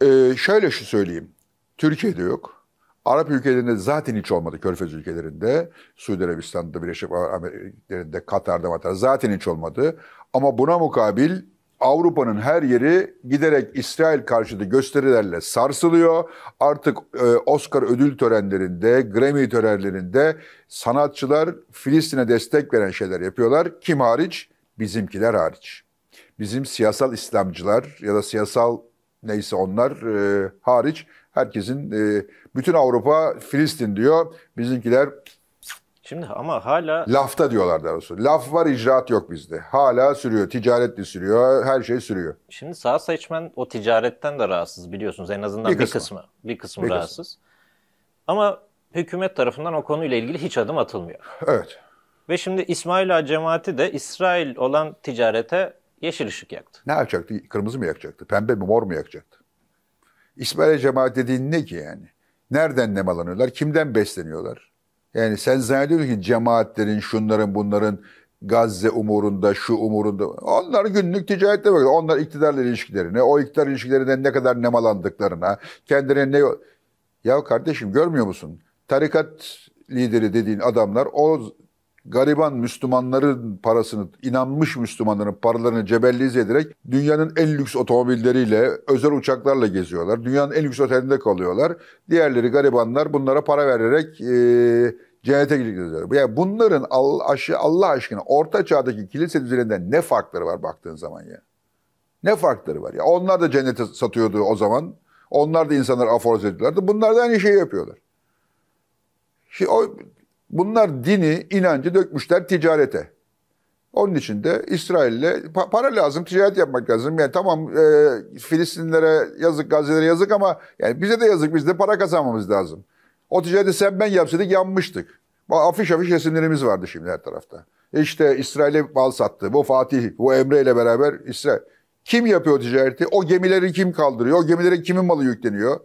Ee, şöyle şu söyleyeyim. Türkiye'de yok. Arap ülkelerinde zaten hiç olmadı. Körfez ülkelerinde, Suudi Arabistan'da, Birleşik Amerika'da, Katar'da, Katar'da zaten hiç olmadı. Ama buna mukabil Avrupa'nın her yeri giderek İsrail karşıtı gösterilerle sarsılıyor. Artık e, Oscar ödül törenlerinde, Grammy törenlerinde sanatçılar Filistin'e destek veren şeyler yapıyorlar. Kim hariç? Bizimkiler hariç bizim siyasal İslamcılar ya da siyasal neyse onlar e, hariç herkesin e, bütün Avrupa Filistin diyor. Bizimkiler Şimdi ama hala... Lafta diyorlar doğrusu. Laf var icraat yok bizde. Hala sürüyor. Ticaret de sürüyor. Her şey sürüyor. Şimdi sağ seçmen o ticaretten de rahatsız biliyorsunuz. En azından bir, bir kısmı. Bir kısmı bir rahatsız. Kısmı. Ama hükümet tarafından o konuyla ilgili hiç adım atılmıyor. Evet. Ve şimdi İsmail Ağa cemaati de İsrail olan ticarete Yeşil ışık yaktı. Ne yapacaktı? Kırmızı mı yakacaktı? Pembe mi? Mor mu yakacaktı? İsmail cemaat dediğin ne ki yani? Nereden nemalanıyorlar? Kimden besleniyorlar? Yani sen zannediyorsun ki cemaatlerin, şunların, bunların Gazze umurunda, şu umurunda. Onlar günlük ticaretle bakıyor. Onlar iktidarla ilişkilerine, o iktidar ilişkilerinden ne kadar nemalandıklarına, kendine ne... Ya kardeşim görmüyor musun? Tarikat lideri dediğin adamlar o gariban Müslümanların parasını, inanmış Müslümanların paralarını cebelliz ederek dünyanın en lüks otomobilleriyle, özel uçaklarla geziyorlar. Dünyanın en lüks otelinde kalıyorlar. Diğerleri garibanlar bunlara para vererek e, cennete gidiyorlar. Yani bunların Allah aşkına orta çağdaki kilise düzeninden ne farkları var baktığın zaman ya? Ne farkları var ya? Onlar da cennete satıyordu o zaman. Onlar da insanlar aforoz ediyorlardı. Bunlar da aynı şeyi yapıyorlar. Şimdi o Bunlar dini, inancı dökmüşler ticarete. Onun için de İsrail'le para lazım, ticaret yapmak lazım. Yani tamam e, Filistinlere yazık, Gazze'lere yazık ama yani bize de yazık, biz de para kazanmamız lazım. O ticareti sen ben yapsaydık yanmıştık. Afiş afiş resimlerimiz vardı şimdi her tarafta. E işte İsrail'e mal sattı. Bu Fatih, bu Emre ile beraber İsrail. Kim yapıyor ticareti? O gemileri kim kaldırıyor? O gemilere kimin malı yükleniyor?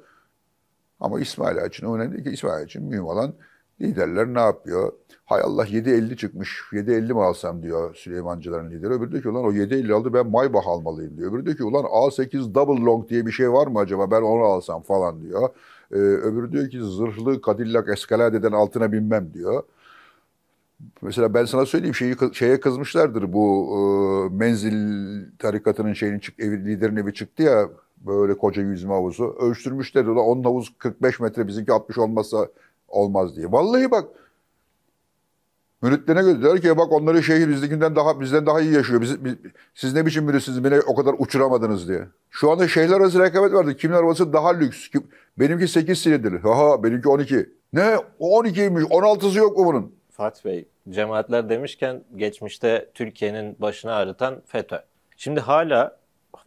Ama İsmail için önemli ki İsmail için mühim olan Liderler ne yapıyor? Hay Allah 7.50 çıkmış. 7.50 mi alsam diyor Süleymancıların lideri. Öbürü diyor ki ulan o 7.50 aldı ben Maybach almalıyım diyor. Öbürü diyor ki ulan A8 double long diye bir şey var mı acaba ben onu alsam falan diyor. Ee, öbürü diyor ki zırhlı Cadillac Escalade'den altına binmem diyor. Mesela ben sana söyleyeyim şeyi şeye kızmışlardır bu e, menzil tarikatının şeyinin çık evi, liderin evi çıktı ya böyle koca yüzme havuzu ölçtürmüşler. Ulan onun havuz 45 metre bizimki 60 olmazsa olmaz diye. Vallahi bak müritlerine göre diyor ki bak onları şehir bizdekinden daha bizden daha iyi yaşıyor. Biz, biz, siz ne biçim müritsiniz beni o kadar uçuramadınız diye. Şu anda şehirler arası rekabet vardı. Kimin arabası daha lüks? Kim, benimki 8 silindirli. Ha benimki 12. Ne? 12'ymiş. 16'sı yok mu bunun? Fatih Bey, cemaatler demişken geçmişte Türkiye'nin başını ağrıtan FETÖ. Şimdi hala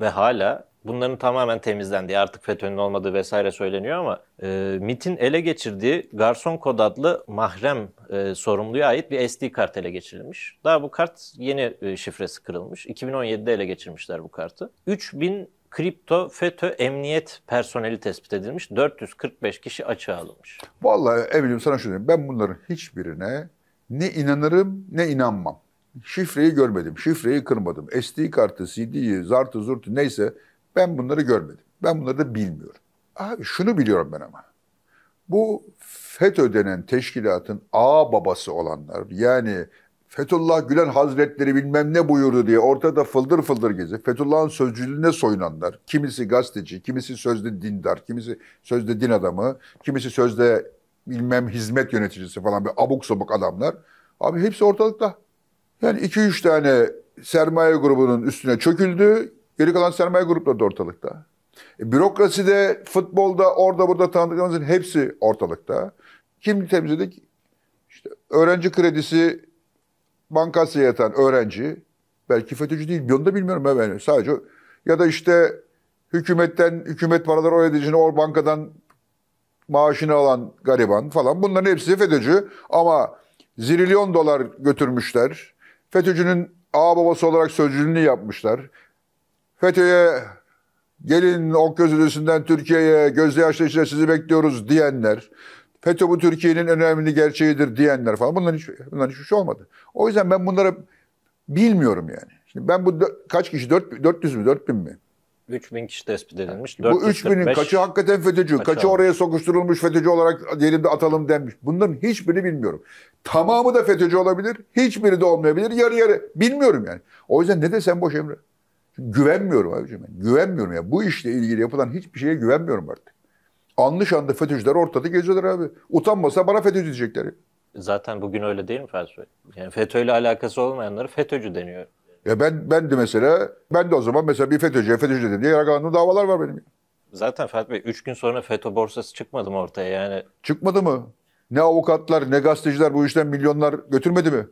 ve hala bunların tamamen temizlendiği, artık FETÖ'nün olmadığı vesaire söyleniyor ama e, MIT'in ele geçirdiği Garson Kod adlı mahrem e, sorumluya ait bir SD kart ele geçirilmiş. Daha bu kart yeni e, şifresi kırılmış. 2017'de ele geçirmişler bu kartı. 3000 kripto FETÖ emniyet personeli tespit edilmiş. 445 kişi açığa alınmış. Vallahi Evelyn sana şunu diyeyim. Ben bunların hiçbirine ne inanırım ne inanmam. Şifreyi görmedim, şifreyi kırmadım. SD kartı, CD'yi, zartı zurtu neyse ben bunları görmedim. Ben bunları da bilmiyorum. Abi şunu biliyorum ben ama. Bu FETÖ denen teşkilatın a babası olanlar yani Fethullah Gülen Hazretleri bilmem ne buyurdu diye ortada fıldır fıldır gezip Fethullah'ın sözcülüğüne soyunanlar, kimisi gazeteci, kimisi sözde dindar, kimisi sözde din adamı, kimisi sözde bilmem hizmet yöneticisi falan bir abuk sabuk adamlar. Abi hepsi ortalıkta. Yani iki üç tane sermaye grubunun üstüne çöküldü. Geri kalan sermaye grupları da ortalıkta. E, bürokraside, futbolda, orada burada tanıdıklarımızın hepsi ortalıkta. Kim temizledik? İşte öğrenci kredisi bankasya yatan öğrenci. Belki FETÖ'cü değil. Onu da bilmiyorum ben. Yani. Sadece ya da işte hükümetten, hükümet paraları oraya diyeceğine or bankadan maaşını alan gariban falan. Bunların hepsi FETÖ'cü ama zirilyon dolar götürmüşler. FETÖ'cünün ağ babası olarak sözcülüğünü yapmışlar. FETÖ'ye gelin ok gözülüsünden Türkiye'ye gözyaşlı içinde sizi bekliyoruz diyenler, FETÖ bu Türkiye'nin önemli gerçeğidir diyenler falan bunların hiç, bunların hiçbir şey olmadı. O yüzden ben bunları bilmiyorum yani. Şimdi ben bu kaç kişi? 4, 400 mü? 4000 mi? 3000 kişi tespit edilmiş. Yani bu 3000'in kaçı hakikaten FETÖ'cü, kaçı, kaçı oraya sokuşturulmuş FETÖ'cü olarak yerinde atalım denmiş. Bunların hiçbirini bilmiyorum. Tamamı da FETÖ'cü olabilir, hiçbiri de olmayabilir, yarı yarı. Bilmiyorum yani. O yüzden ne desem boş Emre. Güvenmiyorum abicim. Ben. Güvenmiyorum ya. Bu işle ilgili yapılan hiçbir şeye güvenmiyorum artık. Anlı şanlı FETÖ'cüler ortada geziyorlar abi. Utanmasa bana FETÖ'cü diyecekler. Zaten bugün öyle değil mi bey? Yani FETÖ ile alakası olmayanları FETÖ'cü deniyor. Ya ben ben de mesela ben de o zaman mesela bir FETÖ'cüye FETÖ'cü dedim diye yargılandığım davalar var benim. Zaten Ferhat Bey 3 gün sonra FETÖ borsası çıkmadı mı ortaya yani? Çıkmadı mı? Ne avukatlar ne gazeteciler bu işten milyonlar götürmedi mi?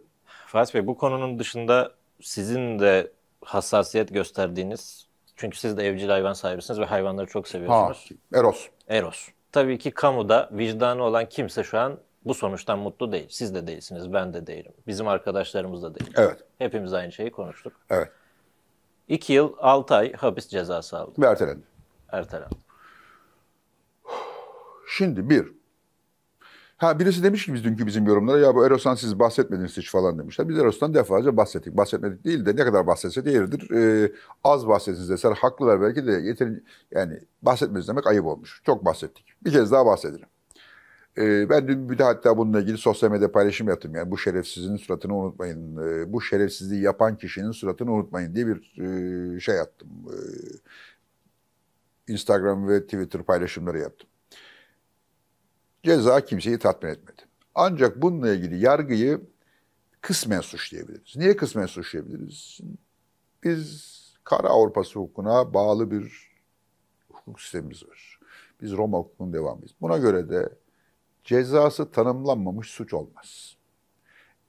Ferhat Bey bu konunun dışında sizin de hassasiyet gösterdiğiniz çünkü siz de evcil hayvan sahibisiniz ve hayvanları çok seviyorsunuz. Ha, Eros. Eros. Tabii ki kamuda vicdanı olan kimse şu an bu sonuçtan mutlu değil. Siz de değilsiniz, ben de değilim. Bizim arkadaşlarımız da değil. Evet. Hepimiz aynı şeyi konuştuk. Evet. İki yıl 6 ay hapis cezası aldı. Ve ertelendi. Ertelendi. Şimdi bir, Ha birisi demiş ki biz dünkü bizim yorumlara ya bu Eros'tan siz bahsetmediniz hiç falan demişler. Biz Eros'tan defalarca bahsettik. Bahsetmedik değil de ne kadar bahsetse değeridir. Ee, az bahsetsiniz deseler haklılar belki de yeterince yani bahsetmeniz demek ayıp olmuş. Çok bahsettik. Bir kez daha bahsedelim. Ee, ben dün bir de hatta bununla ilgili sosyal medyada paylaşım yaptım. Yani bu şerefsizin suratını unutmayın. Ee, bu şerefsizliği yapan kişinin suratını unutmayın diye bir e, şey yaptım Ee, Instagram ve Twitter paylaşımları yaptım. Ceza kimseyi tatmin etmedi. Ancak bununla ilgili yargıyı kısmen suçlayabiliriz. Niye kısmen suçlayabiliriz? Biz kara Avrupası hukukuna bağlı bir hukuk sistemimiz var. Biz Roma hukukunun devamıyız. Buna göre de cezası tanımlanmamış suç olmaz.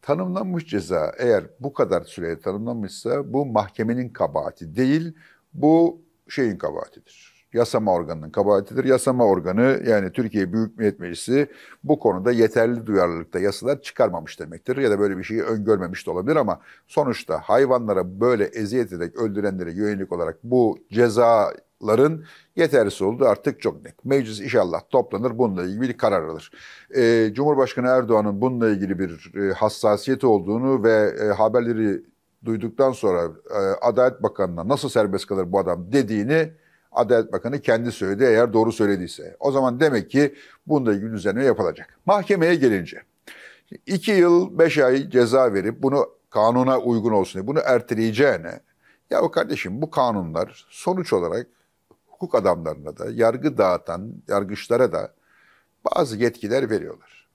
Tanımlanmış ceza eğer bu kadar süreye tanımlanmışsa bu mahkemenin kabahati değil, bu şeyin kabahatidir yasama organının kabahatidir. Yasama organı yani Türkiye Büyük Millet Meclisi bu konuda yeterli duyarlılıkta yasalar çıkarmamış demektir. Ya da böyle bir şeyi öngörmemiş de olabilir ama sonuçta hayvanlara böyle eziyet ederek öldürenlere yönelik olarak bu cezaların yetersiz olduğu artık çok net. Meclis inşallah toplanır bununla ilgili bir karar alır. Ee, Cumhurbaşkanı Erdoğan'ın bununla ilgili bir e, hassasiyeti olduğunu ve e, haberleri duyduktan sonra e, Adalet Bakanı'na nasıl serbest kalır bu adam dediğini Adalet Bakanı kendi söyledi eğer doğru söylediyse. O zaman demek ki bununla ilgili düzenleme yapılacak. Mahkemeye gelince 2 yıl 5 ay ceza verip bunu kanuna uygun olsun diye bunu erteleyeceğine ya kardeşim bu kanunlar sonuç olarak hukuk adamlarına da yargı dağıtan yargıçlara da bazı yetkiler veriyorlar.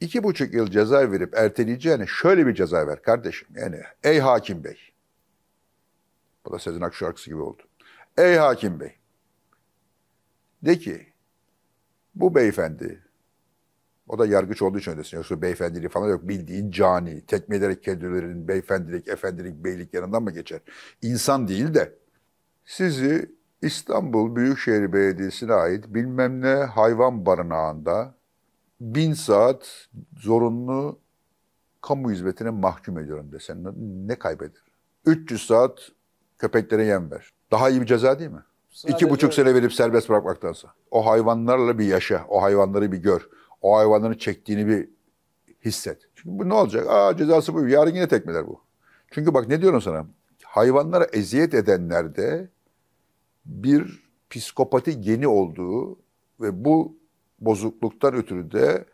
İki buçuk yıl ceza verip erteleyeceğine şöyle bir ceza ver kardeşim. Yani ey hakim bey. Bu da Sezen Aksu şarkısı gibi oldu. Ey hakim bey. De ki bu beyefendi o da yargıç olduğu için öylesin. Yoksa beyefendiliği falan yok. Bildiğin cani. Tekme ederek kendilerinin beyefendilik, efendilik, beylik yanından mı geçer? İnsan değil de. Sizi İstanbul Büyükşehir Belediyesi'ne ait bilmem ne hayvan barınağında bin saat zorunlu kamu hizmetine mahkum ediyorum desen ne kaybeder? 300 saat köpeklere yem ver. Daha iyi bir ceza değil mi? Sadece İki buçuk sene verip serbest bırakmaktansa. O hayvanlarla bir yaşa, o hayvanları bir gör. O hayvanların çektiğini bir hisset. Çünkü bu ne olacak? Aa cezası bu. Yarın yine tekmeler bu. Çünkü bak ne diyorum sana? Hayvanlara eziyet edenlerde bir psikopati geni olduğu ve bu bozukluktan ötürü de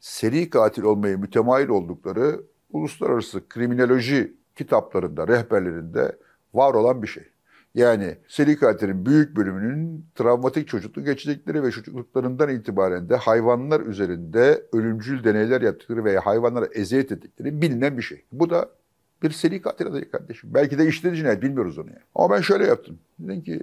seri katil olmayı mütemayil oldukları uluslararası kriminoloji kitaplarında, rehberlerinde var olan bir şey. Yani seri katillerin büyük bölümünün travmatik çocukluk geçirdikleri ve çocukluklarından itibaren de hayvanlar üzerinde ölümcül deneyler yaptıkları veya hayvanlara eziyet ettikleri bilinen bir şey. Bu da bir seri katil adayı kardeşim. Belki de işledi cinayet bilmiyoruz onu yani. Ama ben şöyle yaptım. Dedim ki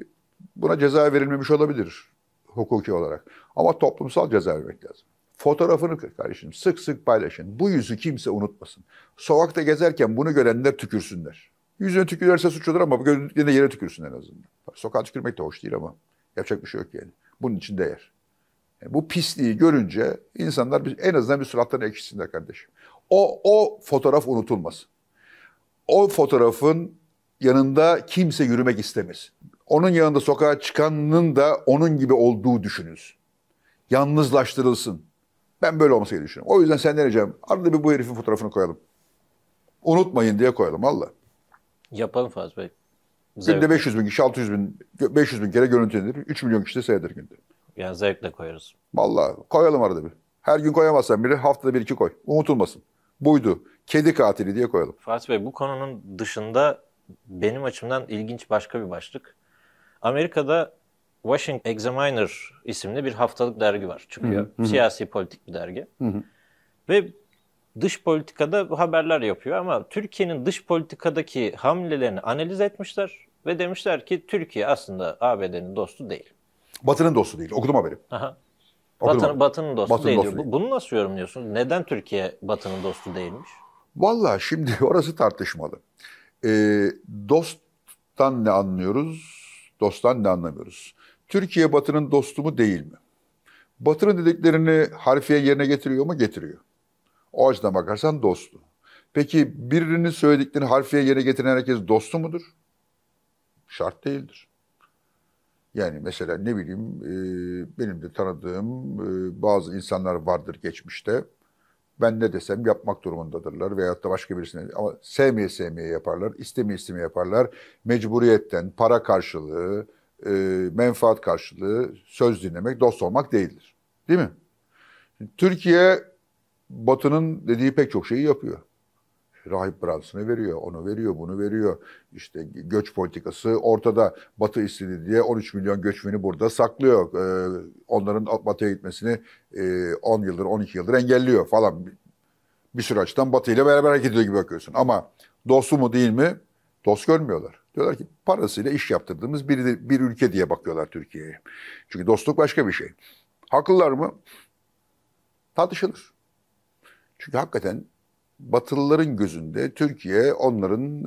buna ceza verilmemiş olabilir hukuki olarak. Ama toplumsal ceza vermek lazım. Fotoğrafını kardeşim sık sık paylaşın. Bu yüzü kimse unutmasın. Sokakta gezerken bunu görenler tükürsünler. Yüzüne tükürürse suçludur ama gördüğünde yere tükürsün en azından. Sokağa tükürmek de hoş değil ama yapacak bir şey yok yani. Bunun için değer. Yani bu pisliği görünce insanlar bir, en azından bir surattan ekşisinler kardeşim. O, o fotoğraf unutulmasın. O fotoğrafın yanında kimse yürümek istemez. Onun yanında sokağa çıkanın da onun gibi olduğu düşünülsün. Yalnızlaştırılsın. Ben böyle olmasaydı düşünüyorum. O yüzden senden ricam arada bir bu herifin fotoğrafını koyalım. Unutmayın diye koyalım Allah. Yapalım Faz Bey. Zevkle. Günde 500 bin kişi, 600 bin, 500 bin kere görüntülenir. 3 milyon kişi de seyredir günde. Yani zevkle koyarız. Valla koyalım arada bir. Her gün koyamazsan biri haftada bir iki koy. Unutulmasın. Buydu. Kedi katili diye koyalım. Fatih Bey bu konunun dışında benim açımdan ilginç başka bir başlık. Amerika'da Washington Examiner isimli bir haftalık dergi var. Çıkıyor. Hı hı. Siyasi politik bir dergi. Hı hı. Ve dış politikada haberler yapıyor ama Türkiye'nin dış politikadaki hamlelerini analiz etmişler ve demişler ki Türkiye aslında ABD'nin dostu değil. Batı'nın dostu değil. Okudum haberi. Aha. Okudum Batı'nın dostu, Batı'nın değil, dostu değil. Bunu nasıl yorumluyorsunuz? Neden Türkiye Batı'nın dostu değilmiş? Valla şimdi orası tartışmalı. E, dosttan ne anlıyoruz, dosttan ne anlamıyoruz? Türkiye Batı'nın dostu mu değil mi? Batı'nın dediklerini harfiye yerine getiriyor mu? Getiriyor. O açıdan bakarsan dostu. Peki birinin söylediklerini harfiye yerine getiren herkes dostu mudur? Şart değildir. Yani mesela ne bileyim e, benim de tanıdığım e, bazı insanlar vardır geçmişte. Ben ne desem yapmak durumundadırlar veyahut da başka birisine ama sevmeye sevmeye yaparlar, istemeye istemeye yaparlar. Mecburiyetten, para karşılığı, e, menfaat karşılığı söz dinlemek dost olmak değildir. Değil mi? Türkiye Batı'nın dediği pek çok şeyi yapıyor. Rahip Brunson veriyor, onu veriyor, bunu veriyor. İşte göç politikası ortada. Batı istedi diye 13 milyon göçmeni burada saklıyor. Ee, onların Batı'ya gitmesini e, 10 yıldır, 12 yıldır engelliyor falan. Bir sürü açıdan Batı ile beraber hareket ediyor gibi bakıyorsun. Ama dostu mu değil mi? Dost görmüyorlar. Diyorlar ki parasıyla iş yaptırdığımız bir, bir ülke diye bakıyorlar Türkiye'ye. Çünkü dostluk başka bir şey. Haklılar mı? Tartışılır. Çünkü hakikaten Batılıların gözünde Türkiye onların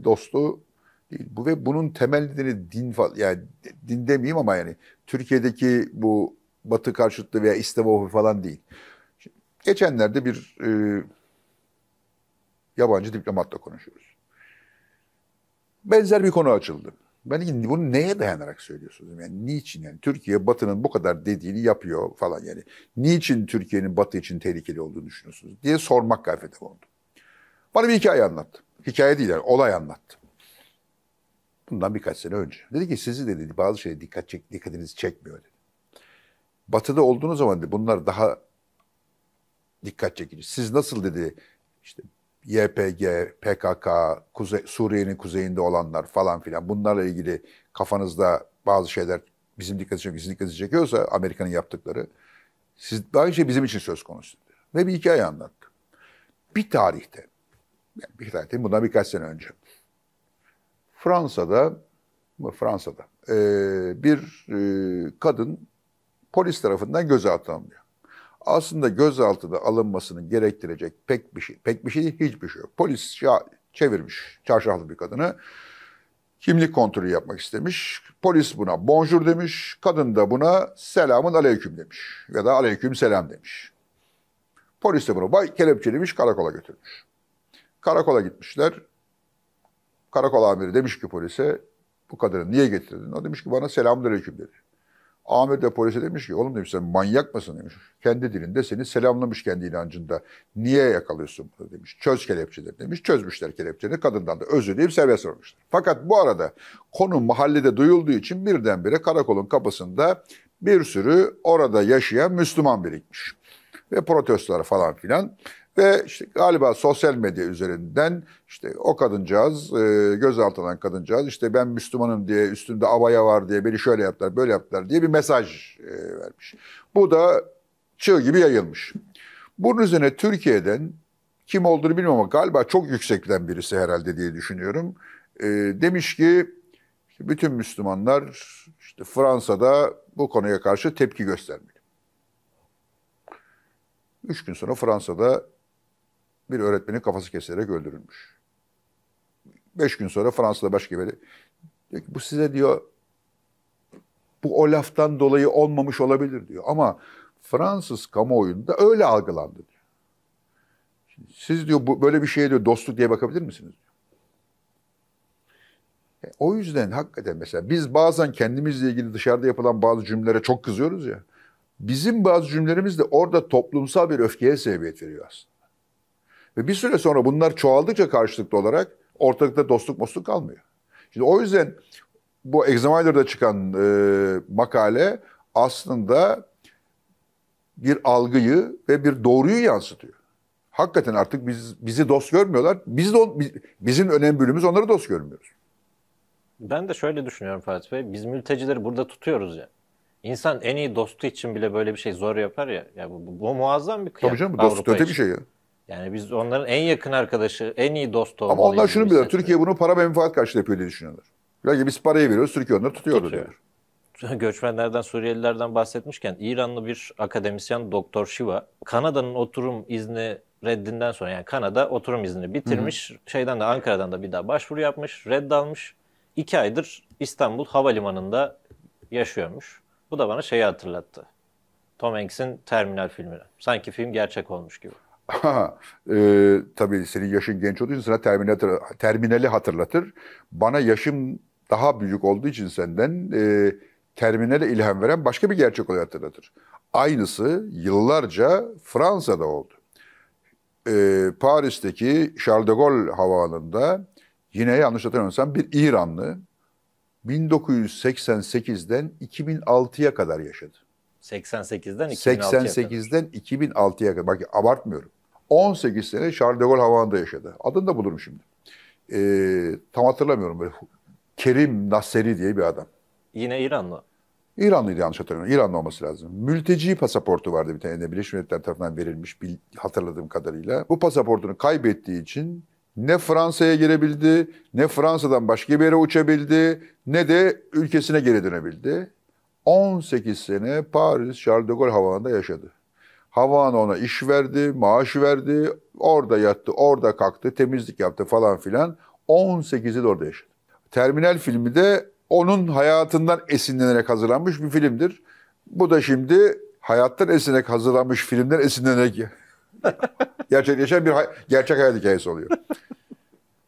e, dostu değil. Bu ve bunun temel nedeni din yani din demeyeyim ama yani Türkiye'deki bu Batı karşıtlığı veya İslamofobi falan değil. Şimdi, geçenlerde bir e, yabancı diplomatla konuşuyoruz. Benzer bir konu açıldı. Ben bunu neye dayanarak söylüyorsunuz? Yani niçin yani Türkiye Batı'nın bu kadar dediğini yapıyor falan yani. Niçin Türkiye'nin Batı için tehlikeli olduğunu düşünüyorsunuz diye sormak gayfete oldu. Bana bir hikaye anlattı. Hikaye değil yani olay anlattı. Bundan birkaç sene önce. Dedi ki sizi de dedi bazı şeye dikkat çek, dikkatinizi çekmiyor dedi. Batı'da olduğunuz zaman dedi bunlar daha dikkat çekici. Siz nasıl dedi işte YPG, PKK, Kuze Suriye'nin kuzeyinde olanlar falan filan bunlarla ilgili kafanızda bazı şeyler bizim dikkat çekiyor, bizim dikkat çekiyorsa Amerika'nın yaptıkları siz daha şey bizim için söz konusu. Ve bir hikaye anlattı. Bir tarihte, bir tarihte bundan birkaç sene önce Fransa'da Fransa'da bir kadın polis tarafından göze atanılıyor aslında gözaltına alınmasını gerektirecek pek bir şey, pek bir şey hiçbir şey yok. Polis şa- çevirmiş çarşaflı bir kadını. Kimlik kontrolü yapmak istemiş. Polis buna bonjour demiş. Kadın da buna selamun aleyküm demiş. Ya da aleyküm selam demiş. Polis de bunu bay kelepçeliymiş, karakola götürmüş. Karakola gitmişler. Karakol amiri demiş ki polise bu kadını niye getirdin? O demiş ki bana selamun aleyküm dedi. Amir de polise demiş ki oğlum demiş sen manyak mısın demiş. Kendi dilinde seni selamlamış kendi inancında. Niye yakalıyorsun bunu demiş. Çöz kelepçeleri demiş. Çözmüşler kelepçelerini. Kadından da özür dileyip serbest bırakmışlar. Fakat bu arada konu mahallede duyulduğu için birdenbire karakolun kapısında bir sürü orada yaşayan Müslüman birikmiş. Ve protestolar falan filan. Ve işte galiba sosyal medya üzerinden işte o kadıncağız, e, gözaltından kadıncağız işte ben Müslümanım diye üstümde abaya var diye beni şöyle yaptılar böyle yaptılar diye bir mesaj e, vermiş. Bu da çığ gibi yayılmış. Bunun üzerine Türkiye'den kim olduğunu bilmiyorum ama galiba çok yüksekten birisi herhalde diye düşünüyorum. E, demiş ki bütün Müslümanlar işte Fransa'da bu konuya karşı tepki göstermeli. Üç gün sonra Fransa'da bir öğretmenin kafası kesilerek öldürülmüş. Beş gün sonra Fransa'da başka diyor ki bu size diyor bu o laftan dolayı olmamış olabilir diyor. Ama Fransız kamuoyunda öyle algılandı diyor. siz diyor bu, böyle bir şeye diyor dostluk diye bakabilir misiniz? Diyor. E, o yüzden hakikaten mesela biz bazen kendimizle ilgili dışarıda yapılan bazı cümlelere çok kızıyoruz ya. Bizim bazı cümlelerimiz de orada toplumsal bir öfkeye sebebiyet veriyor aslında. Ve bir süre sonra bunlar çoğaldıkça karşılıklı olarak ortalıkta dostluk mostluk kalmıyor. Şimdi o yüzden bu Examiner'da çıkan e, makale aslında bir algıyı ve bir doğruyu yansıtıyor. Hakikaten artık biz bizi dost görmüyorlar. Biz de biz, bizim önemli bölümümüz onları dost görmüyoruz. Ben de şöyle düşünüyorum Fatih Bey. Biz mültecileri burada tutuyoruz ya. İnsan en iyi dostu için bile böyle bir şey zor yapar ya. Ya bu, bu, bu muazzam bir kıyak. Tabii canım bu dost kötü bir şey ya. Yani biz onların en yakın arkadaşı, en iyi dostu Ama onlar şunu biliyor. Türkiye bunu para menfaat karşılığı yapıyor diye düşünüyorlar. Yani biz parayı veriyoruz, Türkiye onları Tutuyor. diyor. Göçmenlerden, Suriyelilerden bahsetmişken İranlı bir akademisyen Doktor Shiva, Kanada'nın oturum izni reddinden sonra yani Kanada oturum izni bitirmiş. Hı hı. Şeyden de Ankara'dan da bir daha başvuru yapmış, redd almış. İki aydır İstanbul Havalimanı'nda yaşıyormuş. Bu da bana şeyi hatırlattı. Tom Hanks'in Terminal filmini. Sanki film gerçek olmuş gibi. e, tabii senin yaşın genç olduğu için sana Terminator, Terminal'i hatırlatır. Bana yaşım daha büyük olduğu için senden e, Terminal'e ilham veren başka bir gerçek olayı hatırlatır. Aynısı yıllarca Fransa'da oldu. E, Paris'teki Charles de Gaulle havaalanında yine yanlış hatırlamıyorsam bir İranlı 1988'den 2006'ya kadar yaşadı. 88'den 2006'ya 88'den 2006'ya kadar. Bak abartmıyorum. 18 sene Charles de Gaulle Havan'da yaşadı. Adını da bulurum şimdi. Ee, tam hatırlamıyorum böyle. Kerim Nasseri diye bir adam. Yine İranlı. İranlıydı yanlış hatırlamıyorum. İranlı olması lazım. Mülteci pasaportu vardı bir tane Birleşmiş Milletler tarafından verilmiş bil, hatırladığım kadarıyla. Bu pasaportunu kaybettiği için ne Fransa'ya girebildi, ne Fransa'dan başka bir yere uçabildi, ne de ülkesine geri dönebildi. 18 sene Paris Charles de Gaulle Havaalanı'nda yaşadı. Havaalanı ona iş verdi, maaş verdi, orada yattı, orada kalktı, temizlik yaptı falan filan. 18 yıl orada yaşadı. Terminal filmi de onun hayatından esinlenerek hazırlanmış bir filmdir. Bu da şimdi hayattan esinlenerek hazırlanmış filmler esinlenerek gerçekleşen bir hay- gerçek hayat hikayesi oluyor.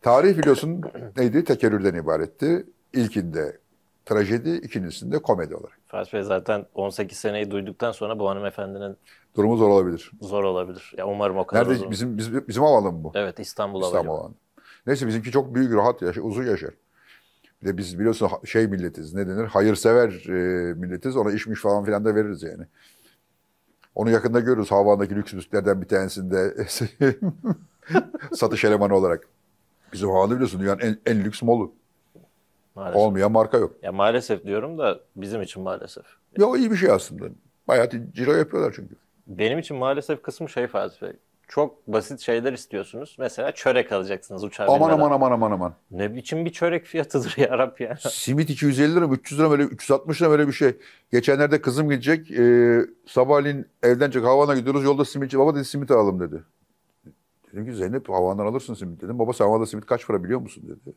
Tarih biliyorsun neydi? Tekerrürden ibaretti. İlkinde trajedi, ikincisinde komedi olarak. Fatih Bey zaten 18 seneyi duyduktan sonra bu hanımefendinin durumu zor olabilir. Zor olabilir. Ya umarım o kadar Nerede uzun. bizim bizim, bizim havalı bu? Evet İstanbul havalı. İstanbul havalı. Neyse bizimki çok büyük rahat yaşa, uzun yaşar. Bir de biz biliyorsun şey milletiz ne denir hayırsever e, milletiz ona işmiş falan filan da veririz yani. Onu yakında görürüz havandaki lüks müziklerden bir tanesinde satış elemanı olarak. Bizim havalı biliyorsun dünyanın en, en lüks molu. Maalesef. Olmayan marka yok. Ya maalesef diyorum da bizim için maalesef. Ya iyi bir şey aslında. Bayağı ciro yapıyorlar çünkü. Benim için maalesef kısmı şey Fatih Bey. Çok basit şeyler istiyorsunuz. Mesela çörek alacaksınız uçağa Aman aman aman aman aman. Ne biçim bir çörek fiyatıdır ya Rab ya. Simit 250 lira mı 300 lira böyle 360 lira böyle bir şey. Geçenlerde kızım gidecek. E, sabahleyin evden çık havana gidiyoruz. Yolda simitçi baba dedi simit alalım dedi. Dedim ki Zeynep havandan alırsın simit dedim. Baba sen havada simit kaç para biliyor musun dedi.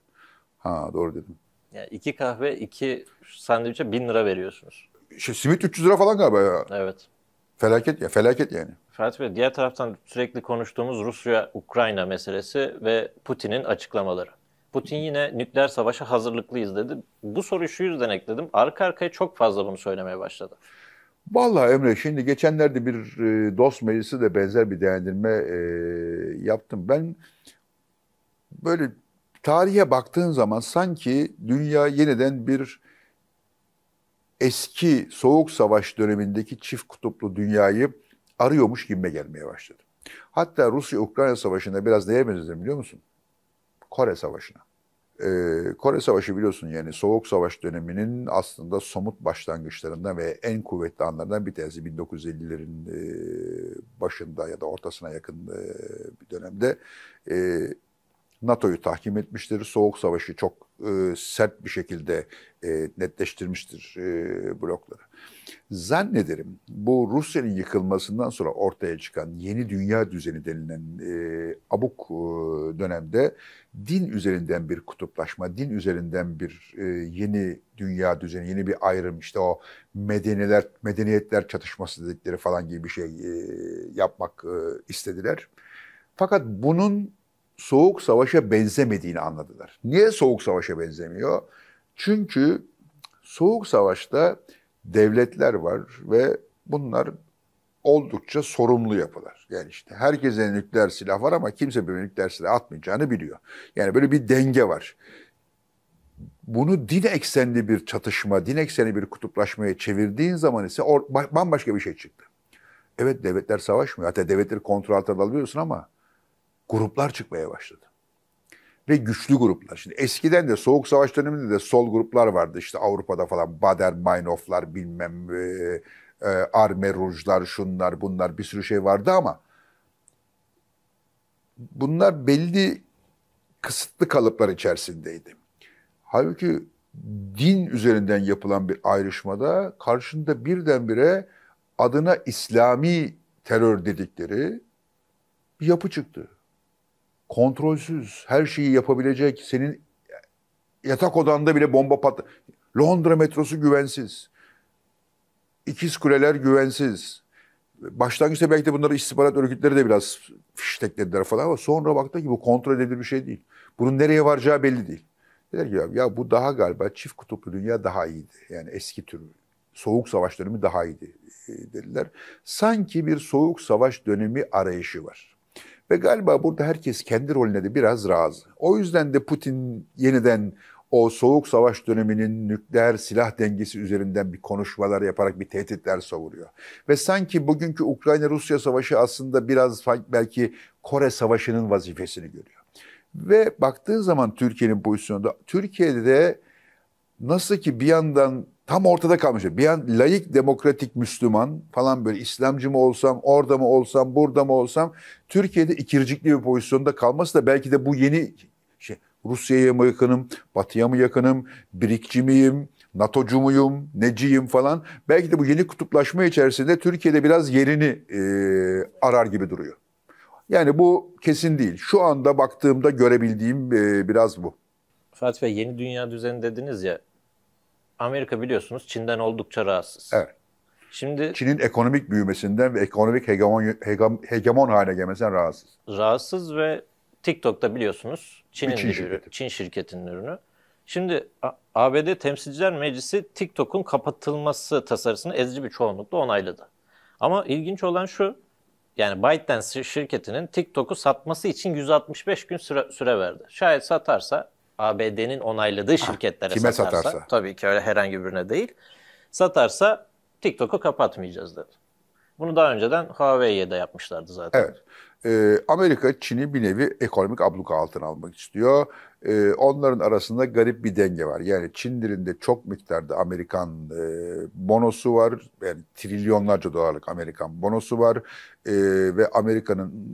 Ha doğru dedim. Yani iki kahve, iki sandviçe bin lira veriyorsunuz. Şey, simit 300 lira falan galiba ya. Evet. Felaket ya, felaket yani. Fatih Bey, diğer taraftan sürekli konuştuğumuz Rusya-Ukrayna meselesi ve Putin'in açıklamaları. Putin yine nükleer savaşa hazırlıklıyız dedi. Bu soruyu şu yüzden ekledim. Arka arkaya çok fazla bunu söylemeye başladı. Vallahi Emre şimdi geçenlerde bir e, dost meclisi de benzer bir değerlendirme e, yaptım. Ben böyle tarihe baktığın zaman sanki dünya yeniden bir eski soğuk savaş dönemindeki çift kutuplu dünyayı arıyormuş gibi gelmeye başladı. Hatta Rusya-Ukrayna savaşında biraz neye benzedim biliyor musun? Kore Savaşı'na. Ee, Kore Savaşı biliyorsun yani Soğuk Savaş döneminin aslında somut başlangıçlarından ve en kuvvetli anlarından bir tanesi 1950'lerin e, başında ya da ortasına yakın e, bir dönemde e, NATO'yu tahkim etmiştir. Soğuk Savaşı çok e, sert bir şekilde e, netleştirmiştir e, blokları. Zannederim bu Rusya'nın yıkılmasından sonra ortaya çıkan yeni dünya düzeni denilen e, abuk e, dönemde din üzerinden bir kutuplaşma, din üzerinden bir e, yeni dünya düzeni, yeni bir ayrım işte o medeniler, medeniyetler çatışması dedikleri falan gibi bir şey e, yapmak e, istediler. Fakat bunun soğuk savaşa benzemediğini anladılar. Niye soğuk savaşa benzemiyor? Çünkü soğuk savaşta devletler var ve bunlar oldukça sorumlu yapılar. Yani işte herkese nükleer silah var ama kimse bir nükleer silah atmayacağını biliyor. Yani böyle bir denge var. Bunu din eksenli bir çatışma, din eksenli bir kutuplaşmaya çevirdiğin zaman ise bambaşka bir şey çıktı. Evet devletler savaşmıyor. Hatta devletleri kontrol altına alıyorsun ama gruplar çıkmaya başladı. Ve güçlü gruplar. Şimdi eskiden de Soğuk Savaş döneminde de sol gruplar vardı. İşte Avrupa'da falan Bader-Meinhof'lar bilmem e, e, Arme Rujlar şunlar bunlar bir sürü şey vardı ama bunlar belli kısıtlı kalıplar içerisindeydi. Halbuki din üzerinden yapılan bir ayrışmada karşında birdenbire adına İslami terör dedikleri bir yapı çıktı kontrolsüz, her şeyi yapabilecek, senin yatak odanda bile bomba patla... Londra metrosu güvensiz. İkiz kuleler güvensiz. Başlangıçta belki de bunları istihbarat örgütleri de biraz fişteklediler falan ama sonra baktı ki bu kontrol edilir bir şey değil. Bunun nereye varacağı belli değil. Dediler ki ya, ya bu daha galiba çift kutuplu dünya daha iyiydi. Yani eski tür soğuk savaş dönemi daha iyiydi dediler. Sanki bir soğuk savaş dönemi arayışı var. Ve galiba burada herkes kendi rolüne de biraz razı. O yüzden de Putin yeniden o soğuk savaş döneminin nükleer silah dengesi üzerinden bir konuşmalar yaparak bir tehditler savuruyor. Ve sanki bugünkü Ukrayna-Rusya savaşı aslında biraz belki Kore savaşının vazifesini görüyor. Ve baktığın zaman Türkiye'nin pozisyonunda, Türkiye'de nasıl ki bir yandan tam ortada kalmış. Bir an layık, demokratik, Müslüman falan böyle İslamcı mı olsam, orada mı olsam, burada mı olsam Türkiye'de ikircikli bir pozisyonda kalması da belki de bu yeni şey Rusya'ya mı yakınım, Batı'ya mı yakınım, birikçi miyim, NATO'cu muyum, neciyim falan. Belki de bu yeni kutuplaşma içerisinde Türkiye'de biraz yerini e, arar gibi duruyor. Yani bu kesin değil. Şu anda baktığımda görebildiğim e, biraz bu. Fatih Bey yeni dünya düzeni dediniz ya Amerika biliyorsunuz Çin'den oldukça rahatsız. Evet. Şimdi Çin'in ekonomik büyümesinden ve ekonomik hegemon, hegem, hegemon haline gelmesinden rahatsız. Rahatsız ve TikTok'ta biliyorsunuz Çin'in Çin, şirketi. Çin şirketinin ürünü. Şimdi ABD Temsilciler Meclisi TikTok'un kapatılması tasarısını ezici bir çoğunlukla onayladı. Ama ilginç olan şu, yani ByteDance şirketinin TikTok'u satması için 165 gün süre, süre verdi. Şayet satarsa ABD'nin onayladığı şirketlere Kime satarsa, satarsa, tabii ki öyle herhangi birine değil, satarsa TikTok'u kapatmayacağız dedi. Bunu daha önceden Huawei'ye de yapmışlardı zaten. Evet. Ee, Amerika Çin'i bir nevi ekonomik abluka altına almak istiyor. Ee, onların arasında garip bir denge var. Yani Çin dilinde çok miktarda Amerikan e, bonosu var. Yani trilyonlarca dolarlık Amerikan bonosu var. Ee, ve Amerika'nın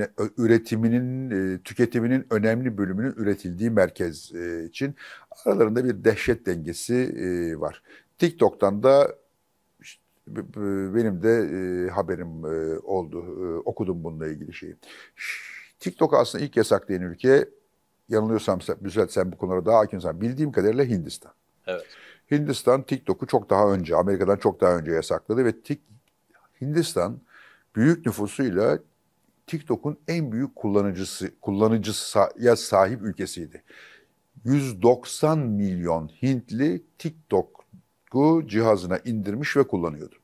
e, üretiminin, e, tüketiminin önemli bölümünün üretildiği merkez için aralarında bir dehşet dengesi var. TikTok'tan da benim de e, haberim e, oldu. E, okudum bununla ilgili şeyi. TikTok aslında ilk yasaklayan ülke yanılıyorsam düzeltsen bu konulara daha hakimsen bildiğim kadarıyla Hindistan. Evet. Hindistan TikTok'u çok daha önce Amerika'dan çok daha önce yasakladı ve tik, Hindistan büyük nüfusuyla TikTok'un en büyük kullanıcısı kullanıcıya sahip ülkesiydi. 190 milyon Hintli TikTok tutku cihazına indirmiş ve kullanıyordu.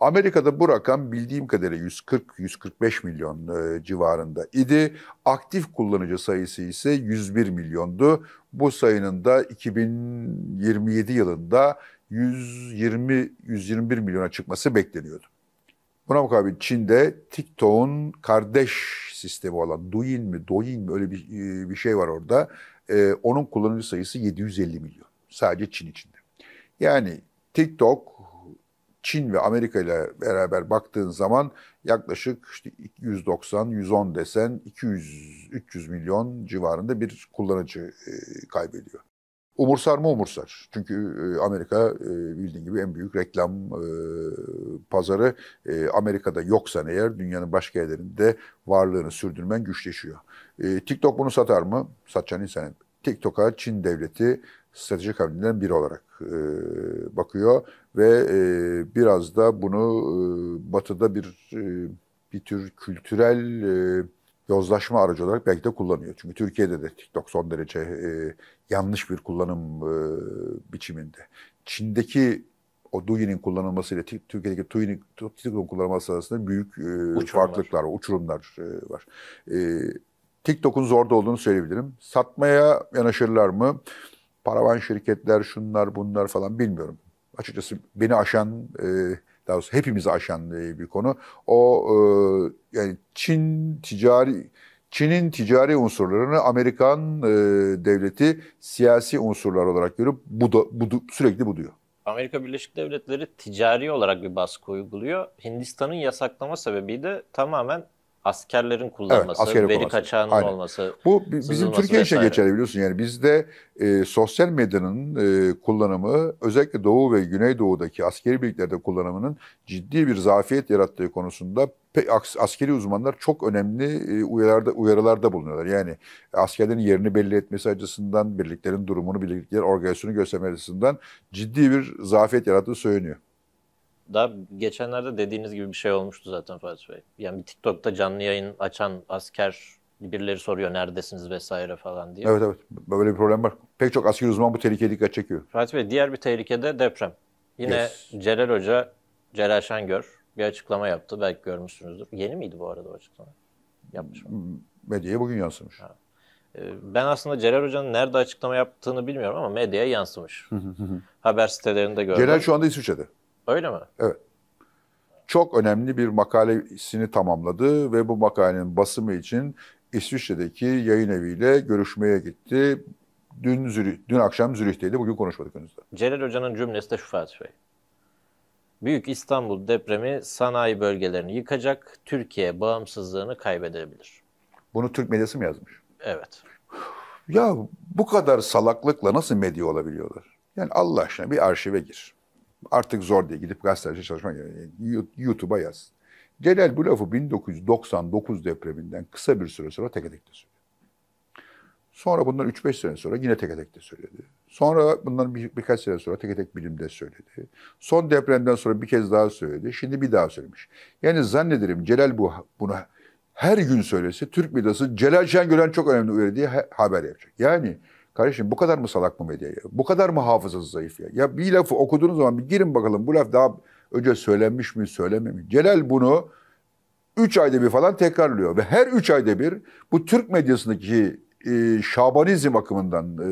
Amerika'da bu rakam bildiğim kadarıyla 140-145 milyon e, civarında idi. Aktif kullanıcı sayısı ise 101 milyondu. Bu sayının da 2027 yılında 120-121 milyona çıkması bekleniyordu. Buna mukabil Çin'de TikTok'un kardeş sistemi olan Douyin mi Douyin mi öyle bir, e, bir şey var orada. E, onun kullanıcı sayısı 750 milyon sadece Çin içinde. Yani TikTok Çin ve Amerika ile beraber baktığın zaman yaklaşık işte 190, 110 desen 200, 300 milyon civarında bir kullanıcı e, kaybediyor. Umursar mı umursar. Çünkü e, Amerika e, bildiğin gibi en büyük reklam pazarı. Amerika'da yoksan eğer dünyanın başka yerlerinde varlığını sürdürmen güçleşiyor. TikTok bunu satar mı? Satacağını insan TikTok'a Çin devleti stratejik hamlelerinden biri olarak e, bakıyor ve e, biraz da bunu e, Batı'da bir e, bir tür kültürel e, yozlaşma aracı olarak belki de kullanıyor. Çünkü Türkiye'de de TikTok son derece e, yanlış bir kullanım e, biçiminde. Çin'deki o Douyin'in kullanılması ile Türkiye'deki TikTok'un kullanılması arasında büyük e, farklılıklar, uçurumlar e, var. E, TikTok'un zorda olduğunu söyleyebilirim. Satmaya yanaşırlar mı? paravan şirketler, şunlar bunlar falan bilmiyorum. Açıkçası beni aşan, e, daha doğrusu hepimizi aşan e, bir konu. O e, yani Çin ticari Çin'in ticari unsurlarını Amerikan e, devleti siyasi unsurlar olarak görüp bu da, bu sürekli bu diyor. Amerika Birleşik Devletleri ticari olarak bir baskı uyguluyor. Hindistan'ın yasaklama sebebi de tamamen askerlerin kullanması, evet, veri kullanması. kaçağının Aynen. olması. Bu bizim Türkiye için geçerli biliyorsun. Yani bizde e, sosyal medyanın e, kullanımı özellikle Doğu ve Güneydoğu'daki askeri birliklerde kullanımının ciddi bir zafiyet yarattığı konusunda askeri uzmanlar çok önemli e, uyarılarda, uyarılarda bulunuyorlar. Yani askerlerin yerini belli etmesi açısından, birliklerin durumunu, birliklerin organizasyonu göstermesi açısından ciddi bir zafiyet yarattığı söyleniyor da geçenlerde dediğiniz gibi bir şey olmuştu zaten Fatih Bey. Yani bir TikTok'ta canlı yayın açan asker birileri soruyor neredesiniz vesaire falan diye. Evet evet böyle bir problem var. Pek çok asker uzman bu tehlikeye dikkat çekiyor. Fatih Bey diğer bir tehlikede deprem. Yine yes. Celal Hoca, Celal Şengör bir açıklama yaptı. Belki görmüşsünüzdür. Yeni miydi bu arada o açıklama? Yapmış mı? Medyaya bugün yansımış. Ha. Ee, ben aslında Celal Hoca'nın nerede açıklama yaptığını bilmiyorum ama medyaya yansımış. Haber sitelerinde gördüm. Celal şu anda İsviçre'de. Öyle mi? Evet. Çok önemli bir makalesini tamamladı ve bu makalenin basımı için İsviçre'deki yayın eviyle görüşmeye gitti. Dün, Zürih, dün akşam Zürih'teydi, bugün konuşmadık henüz Celal Hoca'nın cümlesi de şu Fatih Bey. Büyük İstanbul depremi sanayi bölgelerini yıkacak, Türkiye bağımsızlığını kaybedebilir. Bunu Türk medyası mı yazmış? Evet. Ya bu kadar salaklıkla nasıl medya olabiliyorlar? Yani Allah aşkına bir arşive gir. Artık zor diye gidip gazeteci çalışmak YouTube'a yaz. Celal bu lafı 1999 depreminden kısa bir süre sonra tek tek de söylüyor. Sonra bundan 3-5 sene sonra yine tek tek de söyledi. Sonra bundan bir, birkaç sene sonra tek tek bilimde söyledi. Son depremden sonra bir kez daha söyledi. Şimdi bir daha söylemiş. Yani zannederim Celal bu bunu her gün söylese Türk medyası Celal Şengören çok önemli uyarı diye haber yapacak. Yani Kardeşim bu kadar mı salak mı medya ya? Bu kadar mı hafızası zayıf ya? Ya bir lafı okuduğunuz zaman bir girin bakalım bu laf daha önce söylenmiş mi söylememiş mi? Celal bunu 3 ayda bir falan tekrarlıyor ve her 3 ayda bir bu Türk medyasındaki e, şabanizm akımından e,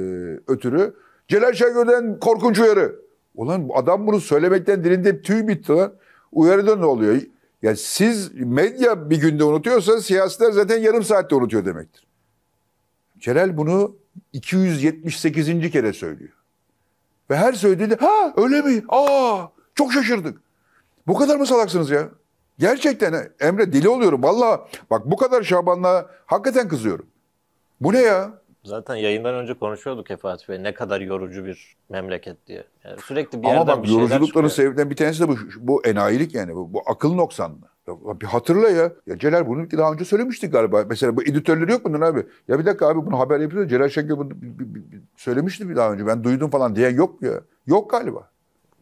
ötürü Celal Şengör'den korkunç uyarı. Ulan adam bunu söylemekten dilinde tüy bitti lan. Uyarıda ne oluyor? Ya siz medya bir günde unutuyorsa siyasetler zaten yarım saatte unutuyor demektir. Celal bunu 278. kere söylüyor. Ve her söylediğinde ha öyle mi? Aa çok şaşırdık. Bu kadar mı salaksınız ya? Gerçekten Emre deli oluyorum. Valla bak bu kadar Şaban'la hakikaten kızıyorum. Bu ne ya? Zaten yayından önce konuşuyorduk hep Bey ne kadar yorucu bir memleket diye. Yani sürekli bir Ama yerden bak, bir şeyler yoruculukların sebebinden bir tanesi de bu, bu enayilik yani bu, bu akıl noksanlığı. Ya, bir hatırla ya. Ya Celal bunu daha önce söylemiştik galiba. Mesela bu editörleri yok bunun abi. Ya bir dakika abi bunu haber yapıyor. Celal Şengör bunu bir, bir, bir, söylemişti bir daha önce. Ben duydum falan diyen yok ya. Yok galiba.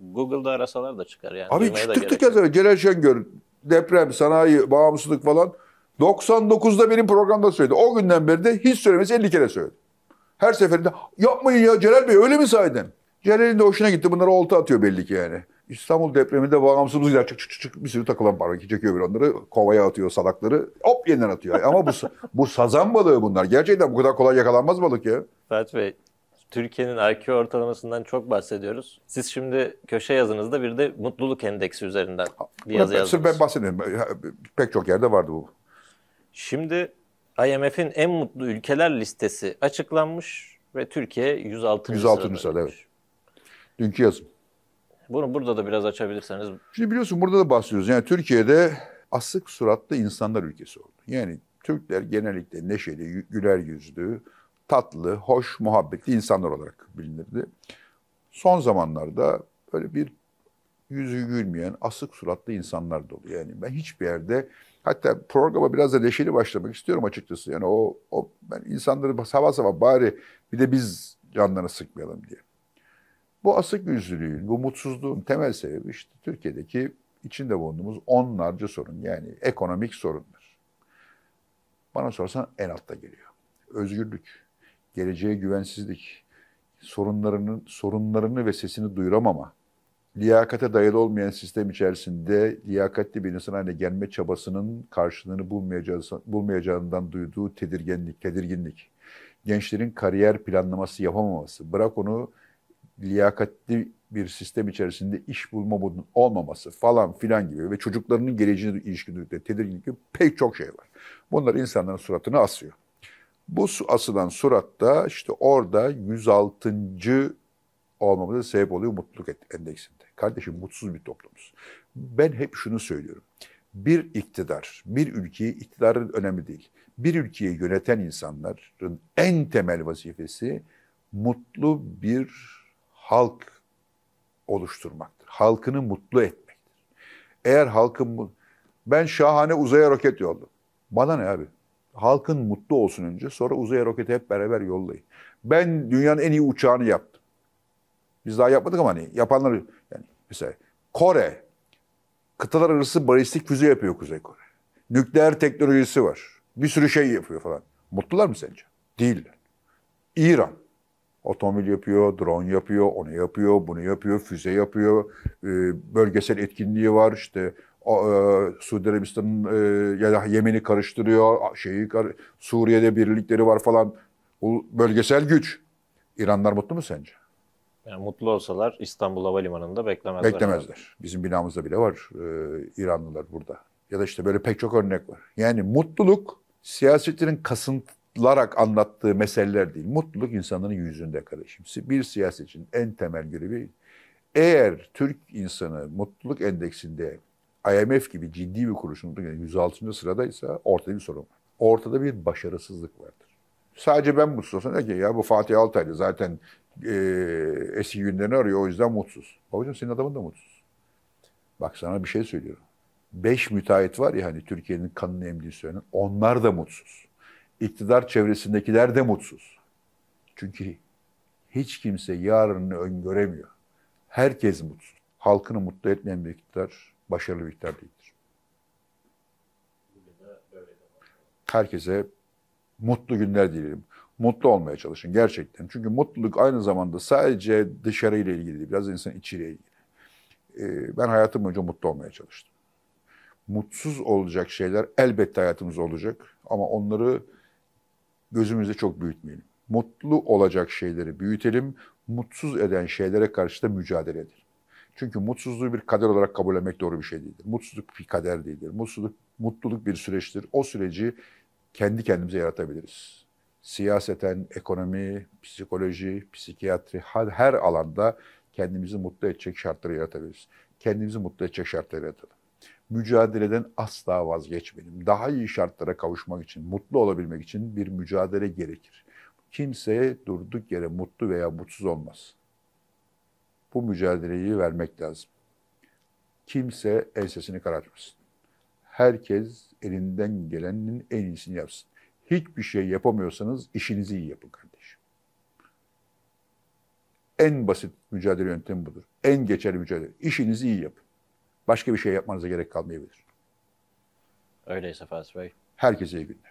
Google'da arasalar da çıkar yani. Abi çıktırdık ya zaten. Celal Şengör deprem, sanayi, bağımsızlık falan. 99'da benim programda söyledi. O günden beri de hiç söylemesi 50 kere söyledi. Her seferinde yapmayın ya Celal Bey öyle mi saydın Celal'in de hoşuna gitti. Bunlara olta atıyor belli ki yani. İstanbul depreminde bağımsız gider çık çık çık bir sürü takılan parmak çekiyor bir onları. Kovaya atıyor salakları. Hop yeniden atıyor. Ama bu bu sazan balığı bunlar. Gerçekten bu kadar kolay yakalanmaz balık ya. Fırat Bey Türkiye'nin IQ ortalamasından çok bahsediyoruz. Siz şimdi köşe yazınızda bir de mutluluk endeksi üzerinden bir yazı ben, yazdınız. Ben bahsediyorum. Pek çok yerde vardı bu. Şimdi IMF'in en mutlu ülkeler listesi açıklanmış ve Türkiye 106. 106. sırada. 106. sırada evet. Dünkü yazım. Bunu burada da biraz açabilirseniz. Şimdi biliyorsun burada da bahsediyoruz. Yani Türkiye'de asık suratlı insanlar ülkesi oldu. Yani Türkler genellikle neşeli, güler yüzlü, tatlı, hoş, muhabbetli insanlar olarak bilinirdi. Son zamanlarda böyle bir yüzü gülmeyen, asık suratlı insanlar dolu. Yani ben hiçbir yerde hatta programa biraz da neşeli başlamak istiyorum açıkçası. Yani o, o ben insanları sabah sabah bari bir de biz canlarını sıkmayalım diye. Bu asık yüzlülüğün, bu mutsuzluğun temel sebebi işte Türkiye'deki içinde bulunduğumuz onlarca sorun yani ekonomik sorundur. Bana sorarsan en altta geliyor. Özgürlük, geleceğe güvensizlik, sorunlarının sorunlarını ve sesini duyuramama, liyakate dayalı olmayan sistem içerisinde liyakatli bir insan haline gelme çabasının karşılığını bulmayacağı, bulmayacağından duyduğu tedirginlik, tedirginlik. Gençlerin kariyer planlaması yapamaması, bırak onu liyakatli bir sistem içerisinde iş bulma modunun olmaması falan filan gibi ve çocuklarının geleceğine ilişkin tedirginlik gibi pek çok şey var. Bunlar insanların suratını asıyor. Bu asılan suratta işte orada 106. olmamıza sebep oluyor mutluluk endeksinde. Kardeşim mutsuz bir toplumuz. Ben hep şunu söylüyorum. Bir iktidar, bir ülkeyi iktidarın önemli değil. Bir ülkeyi yöneten insanların en temel vazifesi mutlu bir halk oluşturmaktır. Halkını mutlu etmektir. Eğer halkın ben şahane uzaya roket yolladım. Bana ne abi? Halkın mutlu olsun önce sonra uzaya roketi hep beraber yollayın. Ben dünyanın en iyi uçağını yaptım. Biz daha yapmadık ama hani yapanlar yani mesela Kore kıtalar arası balistik füze yapıyor Kuzey Kore. Nükleer teknolojisi var. Bir sürü şey yapıyor falan. Mutlular mı sence? Değiller. İran Otomobil yapıyor, drone yapıyor, onu yapıyor, bunu yapıyor, füze yapıyor. E, bölgesel etkinliği var işte. O, e, Suudi Arabistan'ın e, ya da Yemen'i karıştırıyor, şeyi kar Suriye'de birlikleri var falan. Bu bölgesel güç. İranlar mutlu mu sence? Yani mutlu olsalar İstanbul Havalimanı'nda beklemezler. Beklemezler. Bizim binamızda bile var e, İranlılar burada. Ya da işte böyle pek çok örnek var. Yani mutluluk siyasetçinin kasıntı anlatılarak anlattığı meseleler değil. Mutluluk insanların yüzünde kardeşim. Bir siyasetçinin en temel görevi eğer Türk insanı mutluluk endeksinde IMF gibi ciddi bir kuruluşun 106. sıradaysa ortada bir sorun var. Ortada bir başarısızlık vardır. Sadece ben mutsuz olsam ki ya bu Fatih Altaylı zaten e, eski günlerini arıyor o yüzden mutsuz. Babacığım senin adamın da mutsuz. Bak sana bir şey söylüyorum. Beş müteahhit var ya hani Türkiye'nin kanını emdiği söylenen onlar da mutsuz iktidar çevresindekiler de mutsuz. Çünkü hiç kimse yarını öngöremiyor. Herkes mutsuz. Halkını mutlu etmeyen bir iktidar başarılı bir iktidar değildir. Herkese mutlu günler dilerim. Mutlu olmaya çalışın gerçekten. Çünkü mutluluk aynı zamanda sadece dışarıyla ilgili değil, biraz insan içiyle ilgili. Ee, ben hayatım boyunca mutlu olmaya çalıştım. Mutsuz olacak şeyler elbette hayatımız olacak ama onları gözümüzde çok büyütmeyelim. Mutlu olacak şeyleri büyütelim, mutsuz eden şeylere karşı da mücadele edelim. Çünkü mutsuzluğu bir kader olarak kabullenmek doğru bir şey değildir. Mutsuzluk bir kader değildir. Mutsuzluk, mutluluk bir süreçtir. O süreci kendi kendimize yaratabiliriz. Siyaseten, ekonomi, psikoloji, psikiyatri her alanda kendimizi mutlu edecek şartları yaratabiliriz. Kendimizi mutlu edecek şartları yaratalım mücadeleden asla vazgeçmeyelim. Daha iyi şartlara kavuşmak için, mutlu olabilmek için bir mücadele gerekir. Kimseye durduk yere mutlu veya mutsuz olmaz. Bu mücadeleyi vermek lazım. Kimse ensesini karartmasın. Herkes elinden gelenin en iyisini yapsın. Hiçbir şey yapamıyorsanız işinizi iyi yapın kardeşim. En basit mücadele yöntemi budur. En geçerli mücadele. İşinizi iyi yapın. Başka bir şey yapmanıza gerek kalmayabilir. Öyleyse Fatih Bey. Herkese iyi günler.